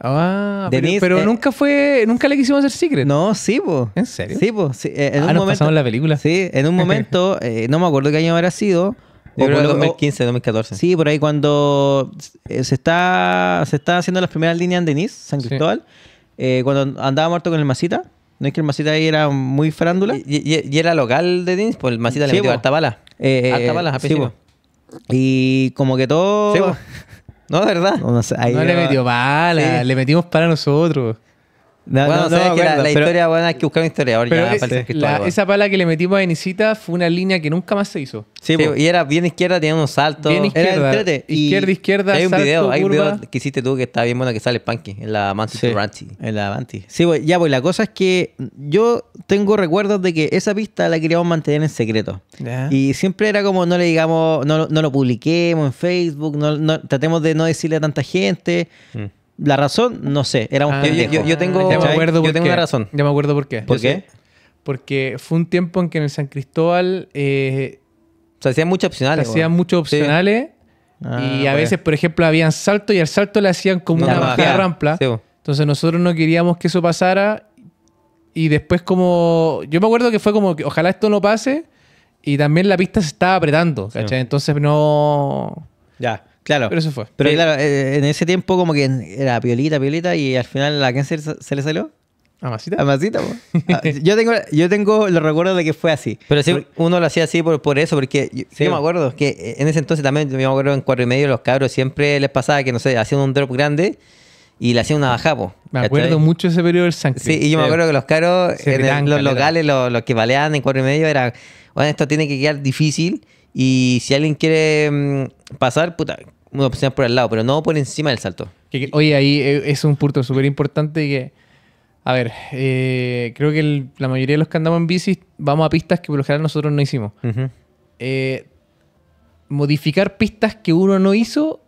Ah, pero, eh, nunca fue, nunca le quisimos hacer secret. No, sí, po. ¿En serio? Sí, po. Eh, en ah, nos la película. Sí, en un momento, eh, no me acuerdo qué año habrá sido yo creo que 2015, 2014. Sí, por ahí cuando se está, se está haciendo las primeras líneas en Denis, San Cristóbal, eh, cuando andaba muerto con el Masita. No es que el Masita ahí era muy farándula. Y, era local de Denis, pues el Masita le metió alta bala. Eh, eh Y como que todo... no, de verdad. No, le metió bala, le metimos para nosotros. No, bueno, no, sabes que la, historia, bueno, hay que buscar una historia. Ya, esa pala que le metimos a Enisita fue una línea que nunca más se hizo. Sí, y era bien izquierda, tenía unos saltos. Bien izquierda. Era, izquierda, izquierda, Hay un salto, video, curva. hay un video que hiciste tú que está bien bueno que sale Punky en la Manchester sí, En la Sí, pues, ya, pues la cosa es que yo tengo recuerdos de que esa pista la queríamos mantener en secreto. Y siempre era como no le digamos, no, no lo publiquemos en Facebook, no, tratemos de no decirle a tanta gente. Mm. La razón, no sé. Era ah, Yo, tengo, ya me acuerdo tengo una razón. Ya me acuerdo por qué. ¿Por qué? Porque fue un tiempo en que en el San Cristóbal eh, se hacían muchos opcionales. Se hacían muchos opcionales. y a veces, por ejemplo, habían salto y al salto le hacían como una no, rampla. Entonces nosotros no queríamos que eso pasara. Y después como... Yo me acuerdo que fue como que ojalá esto no pase. Y también la pista se estaba apretando, Entonces no... Ya. Claro. Pero eso fue. Pero, eh, claro, eh, en ese tiempo como que era piolita, piolita, y al final la cáncer se, le salió? ¿A Masita? A ah, yo, tengo, yo tengo los recuerdos de que fue así. Pero si uno lo hacía así por, por eso, porque yo, me acuerdo que en ese entonces también, yo me acuerdo en cuatro y medio los cabros siempre les pasaba que, no sé, hacían un drop grande y le hacían una bajapo Me acuerdo mucho ese periodo del sangre. Sí, y yo me acuerdo que los caros, en los locales, los, que baleaban en cuatro y medio, era, bueno, esto tiene que quedar difícil y si alguien quiere mm, pasar, puta, una opción por el lado, pero no por encima del salto. Oye, ahí eh, es un punto súper importante que, a ver, eh, creo que la mayoría de los que andamos en bici vamos a pistas que por lo general nosotros no hicimos. Eh, modificar pistas que uno no hizo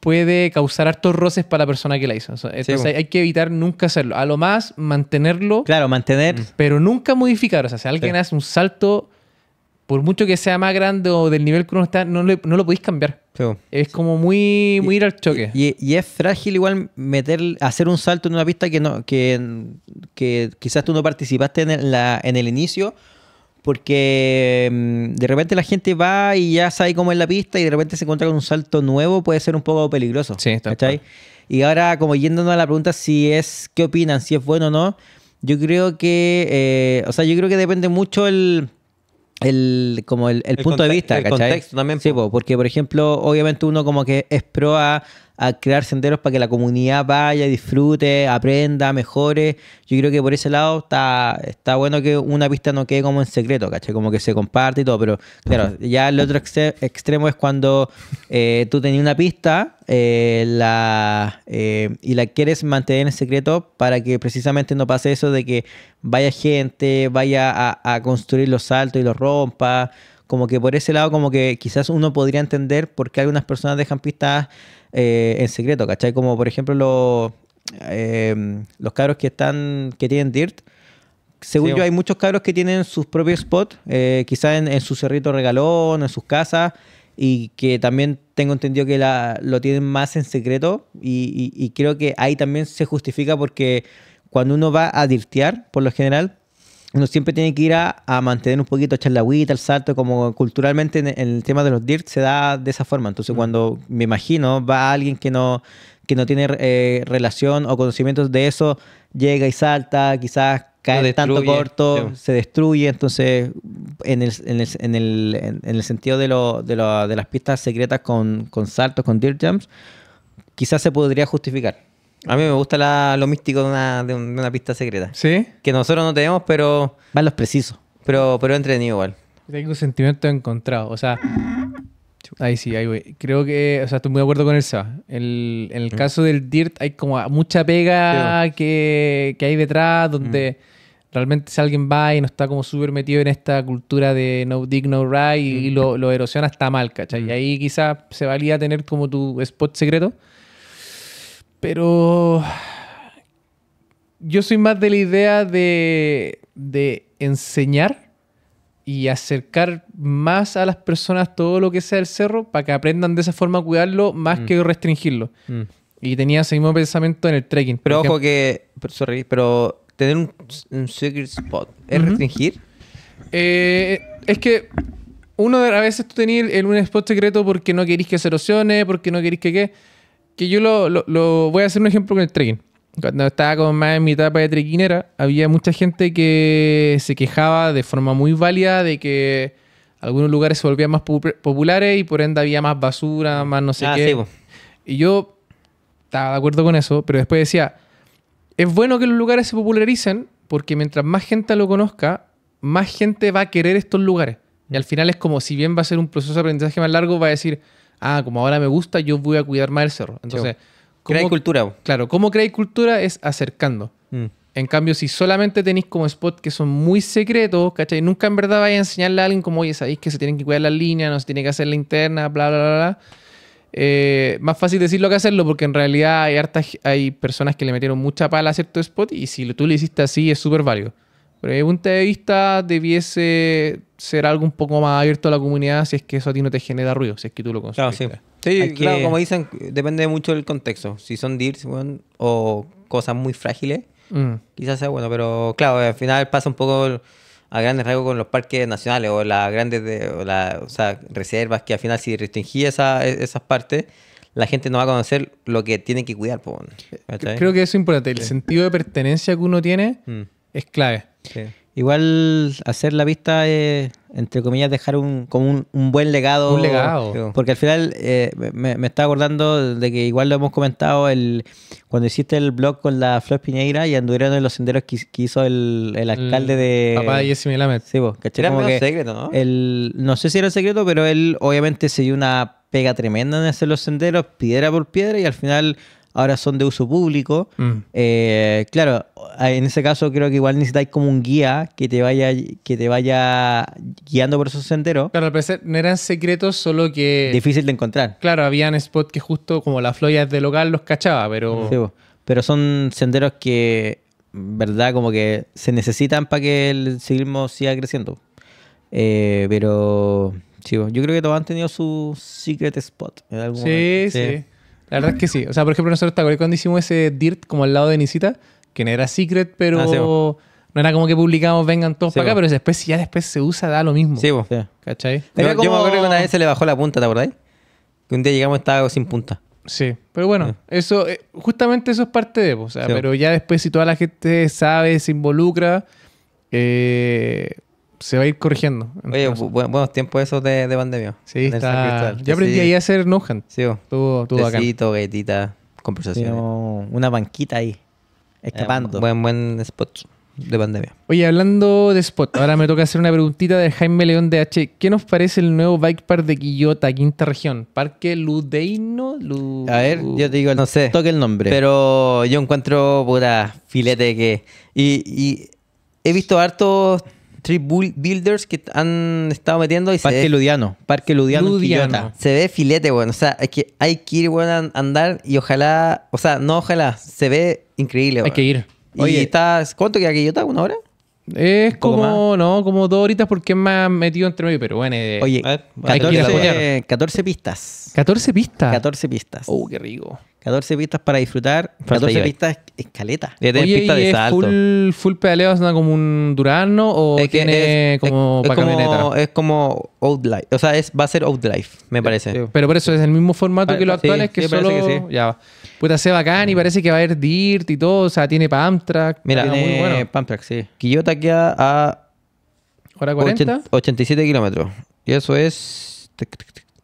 puede causar hartos roces para la persona que la hizo. Entonces hay que evitar nunca hacerlo. A lo más, mantenerlo. Claro, mantener. Pero nunca modificar. O sea, si alguien hace un salto por mucho que sea más grande o del nivel que uno está, no, lo podéis cambiar. Es como muy, muy ir al choque. Y, es frágil igual meter, hacer un salto en una pista que no, que, quizás tú no participaste en el, la, en el inicio, porque mm, de repente la gente va y ya sabe cómo es la pista y de repente se encuentra con un salto nuevo, puede ser un poco peligroso. Sí, está Y ahora, como yéndonos a la pregunta si es, ¿qué opinan? Si es bueno o no, yo creo que, eh, o sea, yo creo que depende mucho el el, como el, el, punto de vista, el contexto también. Sí, porque por ejemplo, obviamente uno como que es pro a a crear senderos para que la comunidad vaya, disfrute, aprenda, mejore. Yo creo que por ese lado está, está bueno que una pista no quede como en secreto, ¿caché? Como que se comparte y todo, pero claro, ya el otro extremo es cuando eh, tú tenías una pista eh, la, eh, y la quieres mantener en secreto para que precisamente no pase eso de que vaya gente, vaya a, a construir los saltos y los rompa. Como que por ese lado, como que quizás uno podría entender por qué algunas personas dejan pistas eh, en secreto, ¿cachai? Como por ejemplo eh, los, cabros que están, que tienen Dirt. Según yo, hay muchos cabros que tienen sus propios spots, eh, quizás en, su cerrito regalón, en sus casas, y que también tengo entendido que lo tienen más en secreto, y, y, y creo que ahí también se justifica porque cuando uno va a dirtear, por lo general, uno siempre tiene que ir a, mantener un poquito, echar la agüita, el salto, como culturalmente en, el tema de los DIRT se da de esa forma. Entonces, mm. cuando me imagino va alguien que no, que no tiene eh, relación o conocimientos de eso, llega y salta, quizás cae tanto corto, se destruye. Entonces, en el, en el, en el, en el sentido de, de, lo, de, las pistas secretas con, con saltos, con dirt jumps, quizás se podría justificar. A mí me gusta lo místico de una, pista secreta. ¿Sí? Que nosotros no tenemos, pero. Van los precisos. Pero, pero entretenido igual. Tengo un sentimiento encontrado. O sea. Ahí sí, ahí Creo que, o sea, estoy muy de acuerdo con él, El, en el mm. caso del DIRT hay como mucha pega que, hay detrás, donde mm. realmente si alguien va y no está como súper metido en esta cultura de no dig, no ride y, mm. lo, erosiona, hasta mal, ¿cachai? Y ahí quizás se valía tener como tu spot secreto pero yo soy más de la idea de, enseñar y acercar más a las personas todo lo que sea el cerro para que aprendan de esa forma a cuidarlo más mm. que restringirlo. Mm. Y tenía ese mismo pensamiento en el trekking. Pero ojo que, pero tener un, secret spot, ¿es restringir? Eh, es que uno a veces tú tenías en un spot secreto porque no querís que se erosione, porque no querís que qué que yo lo, voy a hacer un ejemplo con el trekking. Cuando estaba como más en mi etapa de trekkingera, había mucha gente que se quejaba de forma muy válida de que algunos lugares se volvían más populares y por ende había más basura, más no sé ah, qué. y yo estaba de acuerdo con eso, pero después decía, es bueno que los lugares se popularicen porque mientras más gente lo conozca, más gente va a querer estos lugares. Y al final es como, si bien va a ser un proceso de aprendizaje más largo, va a decir, ah, como ahora me gusta, yo voy a cuidar más el cerro. Entonces, crear cultura. Claro, cómo crear cultura es acercando. Mm. En cambio, si solamente tenéis como spots que son muy secretos, ¿cachai? Nunca en verdad vais a enseñarle a alguien como, oye, sabéis que se tienen que cuidar las líneas, no se tiene que hacer la interna, bla, bla, bla, bla. Eh, más fácil decirlo que hacerlo porque en realidad hay hay personas que le metieron mucha pala a cierto spot y si tú le hiciste así es súper válido. Pero mi punto de vista debiese ser algo un poco más abierto a la comunidad si es que eso a ti no te genera ruido, si es que tú lo consideras. Claro, sí. claro, como dicen, depende mucho del contexto. Si son deals o cosas muy frágiles, mm. quizás sea bueno, pero claro, al final pasa un poco a grandes rasgos con los parques nacionales o las grandes de, reservas que al final si restringía e, esas partes, la gente no va a conocer lo que tiene que cuidar. Creo que eso es importante, el sentido de pertenencia que uno tiene. Mm es clave. Igual hacer la vista entre comillas, dejar un, como un, buen legado. Un legado. Porque al final eh, me, me estaba acordando de que igual lo hemos comentado el, cuando hiciste el blog con la Flor Piñeira y anduvieron en los senderos que, hizo el, el alcalde de. Papá de Jesse Milamet. Sí, vos, Era un secreto, ¿no? El, no sé si era secreto, pero él obviamente se dio una pega tremenda en hacer los senderos, piedra por piedra, y al final ahora son de uso público. Mm. Eh, claro, en ese caso creo que igual necesitáis como un guía que te vaya, que te vaya guiando por esos senderos. Claro, al parecer no eran secretos, solo que... Difícil de encontrar. Claro, habían spots que justo como las es de local los cachaba, pero... Sí, pero son senderos que, ¿verdad? Como que se necesitan para que el ciclismo siga creciendo. Eh, pero... Chivo. Yo creo que todos han tenido su secret spot. sí, sí. La verdad es que sí. O sea, por ejemplo, nosotros, ¿te cuando hicimos ese DIRT como al lado de Nisita? Que no era secret, pero... Ah, no era como que publicamos vengan todos para acá, pero después, si ya después se usa, da lo mismo. Sí, vos. ¿Cachai? Yo, como... me acuerdo que una vez se le bajó la punta, ¿te acordáis? Que un día llegamos estaba sin punta. Sí, pero bueno, eso eh, justamente eso es parte de, o sea, pero ya después si toda la gente sabe, se involucra, eh, se va a ir corrigiendo. Oye, buenos tiempos esos de, de pandemia. Sí, está... Ya aprendí ahí a hacer no Sí, tuvo, tuvo conversación. una banquita ahí, escapando. Eh, buen, buen spot de pandemia. Oye, hablando de spot, ahora me toca hacer una preguntita de Jaime León de H. ¿Qué nos parece el nuevo bike park de Quillota, quinta región? ¿Parque Ludeino? A ver, yo te digo, no sé. Toque el nombre. Pero yo encuentro pura filete que. Y, y he visto hartos Trip Builders que han estado metiendo. Parque Ludiano. Parque Ludiano. Se ve filete, bueno. O sea, que hay que ir, a andar y ojalá. O sea, no ojalá. Se ve increíble, Hay que ir. Oye, estás, ¿cuánto queda Quillota? ¿Una hora? Es como, no, como dos horitas porque es más metido entre medio, pero bueno. Eh, Oye, ver, 14, 14, pistas. 14 pistas. 14 pistas. Oh, qué rico. 14 pistas para disfrutar. 14 pistas escaleta. Oye, pistas de es salto. Full, full pedaleo, ¿es como un Durano o tiene como para es como, es como Outlife. O sea, va a ser Outlife, me parece. Pero por eso es el mismo formato ah, que los actuales, sí, que solo... Que sí. Ya, puta, se bacán y mm. parece que va a haber Dirt y todo. O sea, tiene Pamtrack. Mira, tiene muy eh, bueno. Pamtrack, sí. Quillota queda a... ¿Hora 40? 87 kilómetros. Y eso es...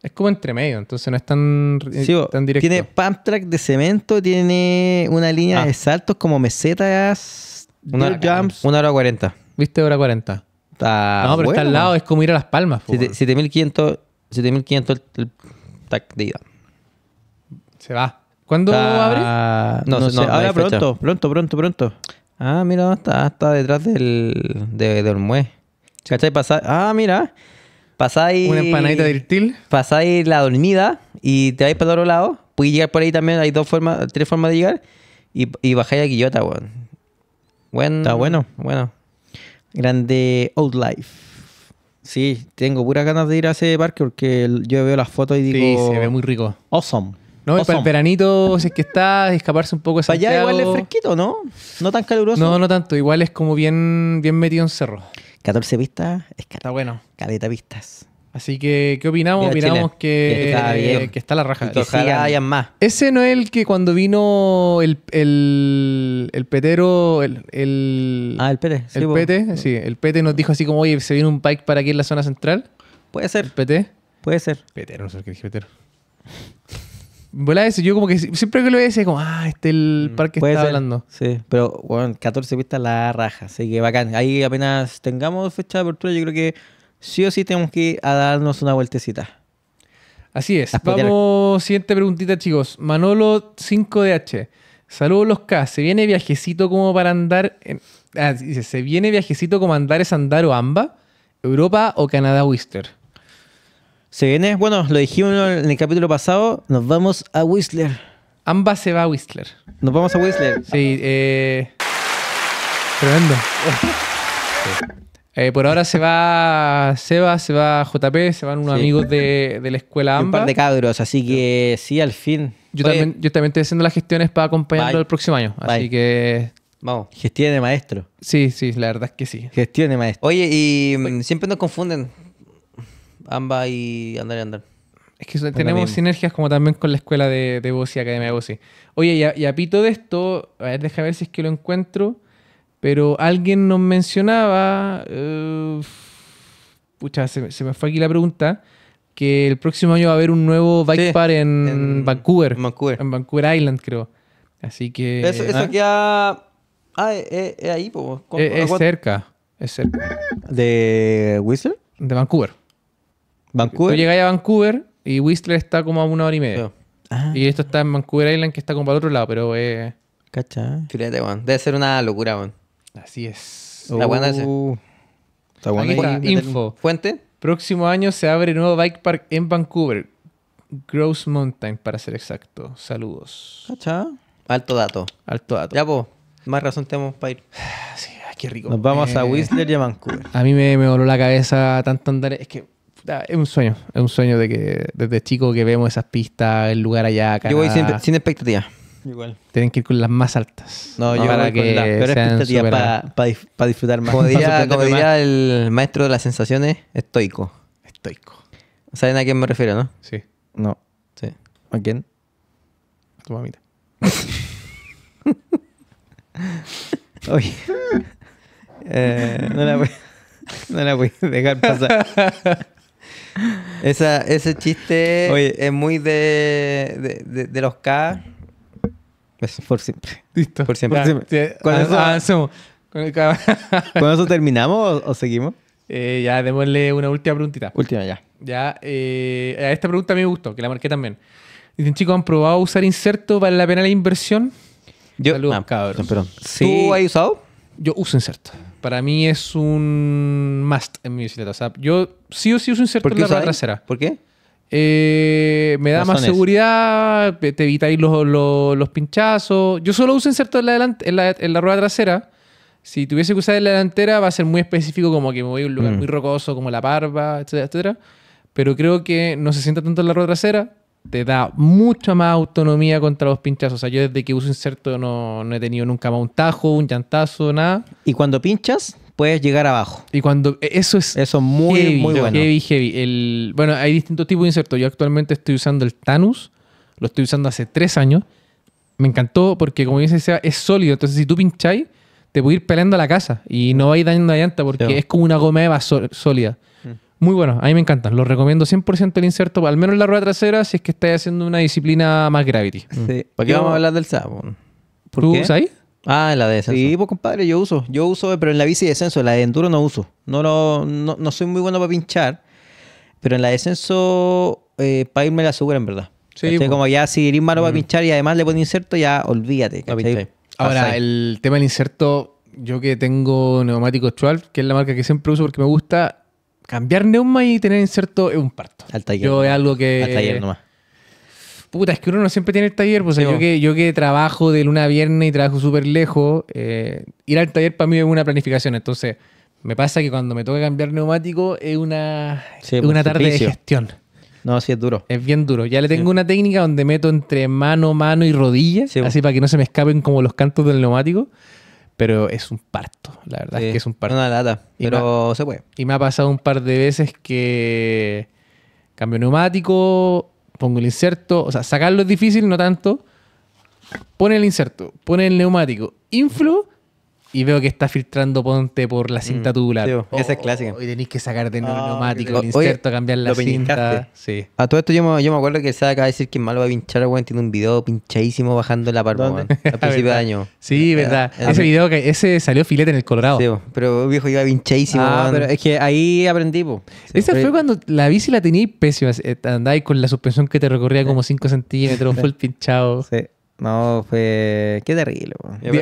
Es como entre medio, entonces no es eh, tan, directo. Tiene pump track de cemento, tiene una línea ah. de saltos como mesetas, una, hora, jumps. Una hora cuarenta. ¿Viste hora 40 Está no, pero está al lado, es como ir a Las Palmas. 7500 el, el tac de ida. Se va. ¿Cuándo abre? No, pronto, pronto, pronto, pronto. Ah, mira, está, está detrás del, de, del ¿Cachai? Pasar. Ah, mira. Pasáis. Una empanadita de Pasáis la dormida y te vais para el otro lado. Puedes llegar por ahí también. Hay dos formas, tres formas de llegar. Y, y bajáis a Quillota, weón. Bueno, Está bueno. Bueno. Grande Old Life. Sí, tengo puras ganas de ir a ese parque porque yo veo las fotos y digo. Sí, se ve muy rico. Awesome. No, para el veranito, si es que está, escaparse un poco de Santiago. Para allá igual es fresquito, ¿no? No tan caluroso. No, no tanto. Igual es como bien, bien metido en cerro. 14 vistas es caleta. Está bueno. Caleta vistas Así que, ¿qué opinamos? opinamos eh, que, está la raja. que más. Ese no es el que cuando vino el, el petero, el, el, Ah, el pete. el pete, sí. El pete nos dijo así como, oye, ¿se viene un bike para aquí en la zona central? Puede ser. ¿El pete? Puede ser. Petero, no sé qué dije petero. Vuela eso, yo como que siempre que lo veo decía como, ah, este es el mm, parque que está hablando. Sí, pero bueno, 14 pistas la raja, así que bacán. Ahí apenas tengamos fecha de apertura, yo creo que sí o sí tenemos que ir a darnos una vueltecita. Así es. Vamos, siguiente preguntita, chicos. Manolo 5DH. Saludos los K. ¿Se viene viajecito como para andar? Ah, dice, ¿se viene viajecito como andar es andar o amba? ¿Europa o Canadá Wister. Se viene, bueno, lo dijimos en el capítulo pasado, nos vamos a Whistler. Ambas se va a Whistler. Nos vamos a Whistler. Sí, eh, tremendo. Eh, por ahora se va Seba, se va JP, se van unos amigos de, la escuela AMBA. un par de cabros, así que sí, al fin. Yo, también, estoy haciendo las gestiones para acompañarlo el próximo año, así que... Vamos. Gestión de maestro. Sí, sí, la verdad es que sí. Gestión maestro. Oye, y mm, siempre nos confunden Amba y Andar y Andar. Es que tenemos sinergias como también con la escuela de, de Academia de Oye, y a, pito de esto, a ver, déjame ver si es que lo encuentro, pero alguien nos mencionaba, uh, pucha, se, me fue aquí la pregunta, que el próximo año va a haber un nuevo bike park en, Vancouver. En Vancouver. Island, creo. Así que... Eso, Ah, ah eh, eh, es, ahí, pues. cerca. Es cerca. ¿De Whistler? De Vancouver. Vancouver. Tú a Vancouver y Whistler está como a una hora y media. Ah. Y esto está en Vancouver Island, que está como para el otro lado, pero. Eh... Cacha. Fíjate, weón. Debe ser una locura, weón. Así es. La buena es oh. Info. Fuente. Próximo año se abre nuevo bike park en Vancouver. Gross Mountain, para ser exacto. Saludos. Cacha. Alto dato. Alto dato. Ya, po. Más razón tenemos para ir. Sí, qué rico. Nos vamos a eh, Whistler y a Vancouver. A mí me, me voló la cabeza tanto andar. Es que es un sueño, es un sueño de que desde chico que vemos esas pistas, el lugar allá, Yo voy sin, sin Igual. Tienen que ir con las más altas. No, yo para que las peores expectativas para disfrutar más. Como diría, el maestro de las sensaciones, estoico. Estoico. ¿Saben a quién me refiero, no? Sí. No. Sí. ¿A quién? A tu mamita. Oye. Eh, no la voy, no la voy a dejar pasar. Esa, ese chiste es muy de, de, los K. por siempre. Listo. Por siempre. Con, eso, terminamos o, seguimos? Eh, ya, démosle una última preguntita. Última, ya. Ya, eh, a esta pregunta me gustó, que la marqué también. Dicen, chicos, ¿han probado usar inserto? ¿Vale la pena la inversión? Yo, Saludos, ah, Perdón. ¿Tú has usado? Yo uso inserto para mí es un must en mi bicicleta. yo sí o sí uso inserto en la rueda trasera. ¿Por qué? Eh, me da más seguridad, eh, te evita los, los, pinchazos. Yo solo uso inserto en la, en la, en la rueda trasera. Si tuviese que usar en la delantera, va a ser muy específico, como que me voy a un lugar mm. muy rocoso, como la barba, etcétera, etcétera. Pero creo que no se sienta tanto en la rueda trasera te da mucha más autonomía contra los pinchazos. O sea, yo desde que uso inserto no, he tenido nunca más un tajo, un llantazo, nada. Y cuando pinchas, puedes llegar abajo. Y cuando e, eso es eso muy muy bueno. Heavy, heavy. El, bueno, hay distintos tipos de inserto. Yo actualmente estoy usando el Tanus, lo estoy usando hace tres años. Me encantó porque como dice sea es sólido. Entonces si tú pincháis, te puedes ir peleando a la casa y no vais dañando la llanta porque es como una goma sólida. Mm. Muy bueno, a mí me encanta. Lo recomiendo 100% el inserto, al menos en la rueda trasera, si es que estáis haciendo una disciplina más gravity. Sí. Mm. ¿Para qué vamos a hablar del sabón? ¿Tú usas ahí? Ah, en la de descenso. Sí, pues compadre, yo uso. Yo uso, pero en la bici de descenso, la de enduro no uso. No, no, no, soy muy bueno para pinchar, pero en la descenso, eh, para irme la segura, en verdad. Sí. Pues. Como ya si eres malo para mm. pinchar y además le pone inserto, ya olvídate. Ahora, el tema del inserto, yo que tengo neumáticos 12, que es la marca que siempre uso porque me gusta, cambiar neuma y tener inserto es un parto. Al taller. Yo es algo que. taller nomás. Puta, es que uno no siempre tiene el taller. Pues, yo, que, yo que trabajo de luna a viernes y trabajo súper lejos, eh, ir al taller para mí es una planificación. Entonces, me pasa que cuando me toca cambiar neumático es una, pues, una tarde de gestión. No, sí es duro. Es bien duro. Ya le tengo una técnica donde meto entre mano, mano y rodilla, así para que no se me escapen como los cantos del neumático. Pero es un parto, la verdad es que es un parto. Una lata, pero se puede. Y me ha pasado un par de veces que cambio neumático, pongo el inserto, o sea, sacarlo es difícil, no tanto. Pone el inserto, pone el neumático, inflo y veo que está filtrando ponte por la cinta mm, tubular. esa es oh, clásica. Hoy tenéis que sacar de ah, el neumático, el inserto, cambiar la cinta. Sí. A todo esto yo me, acuerdo que el acaba de decir que mal va a pinchar, weón, tiene un video pinchadísimo bajando la parma, ¿Dónde? principio de año. Sí, eh, verdad. Eh, ese video que ese salió filete en el Colorado. pero viejo iba pinchadísimo, ah, pero es que ahí aprendí, po. Esa fue cuando la bici la tenía pésima. Eh, andáis con la suspensión que te recorría como 5 centímetros, full pinchado. Sí. No, fue. Qué terrible,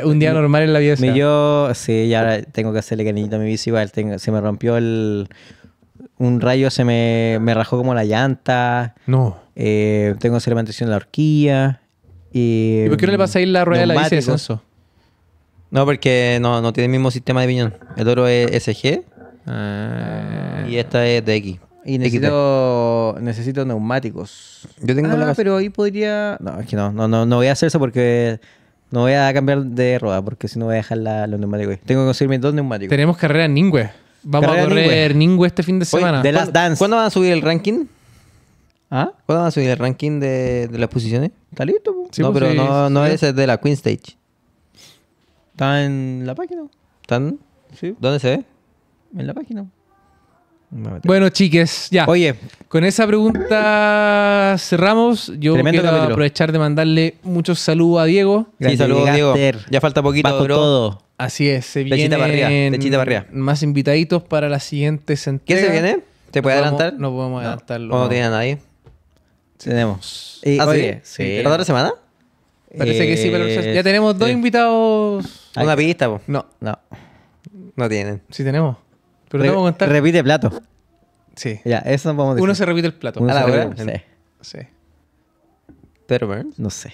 Un día normal en la vida. y yo, sí, ya tengo que hacerle cariñito a mi bici igual. se me rompió el. Un rayo se me, me rajó como la llanta. No. Eh, tengo que hacerle mantención a la horquilla. ¿Y, ¿Y por qué no le ir mm, la rueda de la bici de No, porque no, no tiene el mismo sistema de piñón. El oro es SG ah. y esta es DX. Y necesito, necesito neumáticos. Yo tengo ah, pero ahí podría... No, es que no, no, no, no voy a hacer eso porque... No voy a cambiar de rueda porque si no voy a dejar los neumáticos. Tengo que conseguirme dos neumáticos. Tenemos carrera en Ningüe. Vamos a correr Ningüe este fin de semana. de las Dance. ¿Cuándo van a subir el ranking? ¿Ah? ¿Cuándo van a subir el ranking de, de las posiciones? ¿Está listo? Sí, no, pues pero no, no es de la Queen Stage. ¿Está en la página? ¿Están? Sí. ¿Dónde se ve? En la página. Bueno, chiques, ya. Oye. Con esa pregunta cerramos. Yo quiero aprovechar de mandarle muchos saludos a Diego. sí, saludos, Diego. Ya falta poquito, Bajo bro. todo. Así es, se vienen más invitaditos para la siguiente sentencia. ¿Quién se viene? ¿Te puede adelantar? no podemos adelantarlo. No, tiene a nadie. Tenemos. Eh, ah, sí. ¿Para otra semana? Parece que sí, pero ya eh, tenemos dos eh. invitados. Una pista, No. No. No tienen. Sí tenemos. Pero el plato. Sí. Ya, eso no podemos decir. Uno se repite el plato. ¿A la hora? Sí. Sí. ¿Pero Burns? No sé.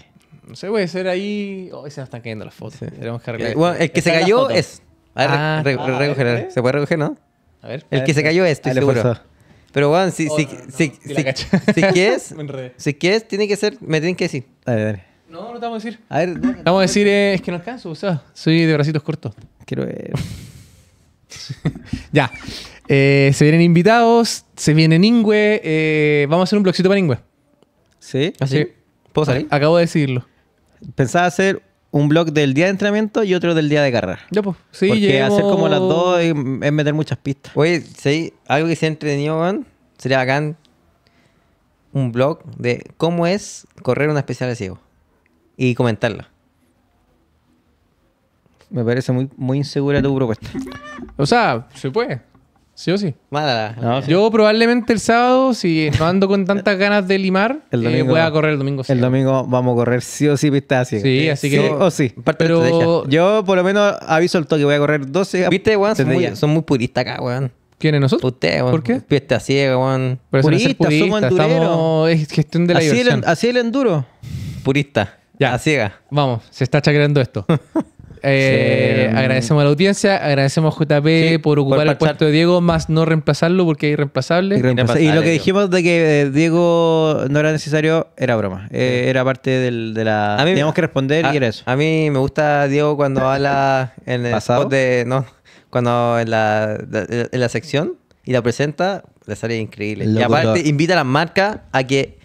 No sé, puede ser ahí. Oh, se nos están cayendo las fotos. Tenemos que arreglar. Eh, el que se cayó es. A ver, ah, ah, recoger. ¿eh? ¿Se puede recoger, no? A ver. El que se cayó es, estoy ah, seguro. Pero, Juan, si, oh, si, si, si, si quieres, si quieres, tiene que ser, me tienen que decir. Dale, dale. No, no te vamos a decir. A ver, vamos a decir, eh, es que no alcanzo, o sea, soy de bracitos cortos. Quiero ver. ya. Eh, se vienen invitados, se viene Ingüe. Eh, vamos a hacer un blogcito para Ingüe. ¿Sí? ¿Así? ¿Puedo salir? Acabo de decirlo. Pensaba hacer un blog del día de entrenamiento y otro del día de carrera. Ya, pues. Sí, Porque hacer como las dos es meter muchas pistas. Oye, sí, algo que se ha entretenido, sería bacán un blog de cómo es correr una especial de ciego y comentarla. Me parece muy, muy insegura tu propuesta. O sea, se puede. Sí o sí. Mala. Yo probablemente el sábado, si no ando con tantas ganas de limar, el eh, voy a correr el domingo. Sí. El domingo vamos a correr sí o sí pista así. Sí, así que. Sí o sí. Pero... Yo por lo menos aviso el toque, voy a correr 12. ¿Viste, weón? Son muy, puristas acá, weón. ¿Quiénes nosotros? Ustedes, weón. ¿Por qué? a ciega, weón. purista. somos endureros. Estamos... Es gestión de la así diversión. El, así el enduro. Purista. Ya. A ciega. Vamos, se está chacreando esto. Eh, agradecemos a la audiencia, agradecemos a JP por ocupar el puesto de Diego, más no reemplazarlo porque es irreemplazable. Y lo que dijimos de que eh, Diego no era necesario era broma, eh, era parte de la... A teníamos que responder y eso. A mí me gusta Diego cuando habla en el ¿Pasado? de... No, cuando en la, en la sección y la presenta, le sale increíble. y aparte invita a las marcas a que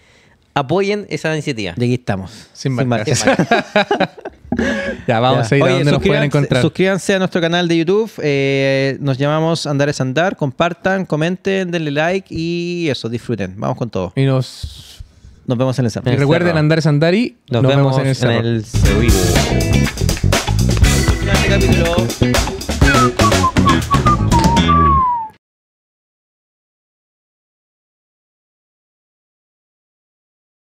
apoyen esa iniciativa. de aquí estamos. Sin, Sin ya vamos a ir donde nos pueden encontrar. Suscríbanse a nuestro canal de YouTube. Eh, nos llamamos Andares es Andar. Compartan, comenten, denle like y eso, disfruten. Vamos con todo. Y nos. Nos vemos en el cerro. recuerden andar es andar y nos, vemos, en el cerro.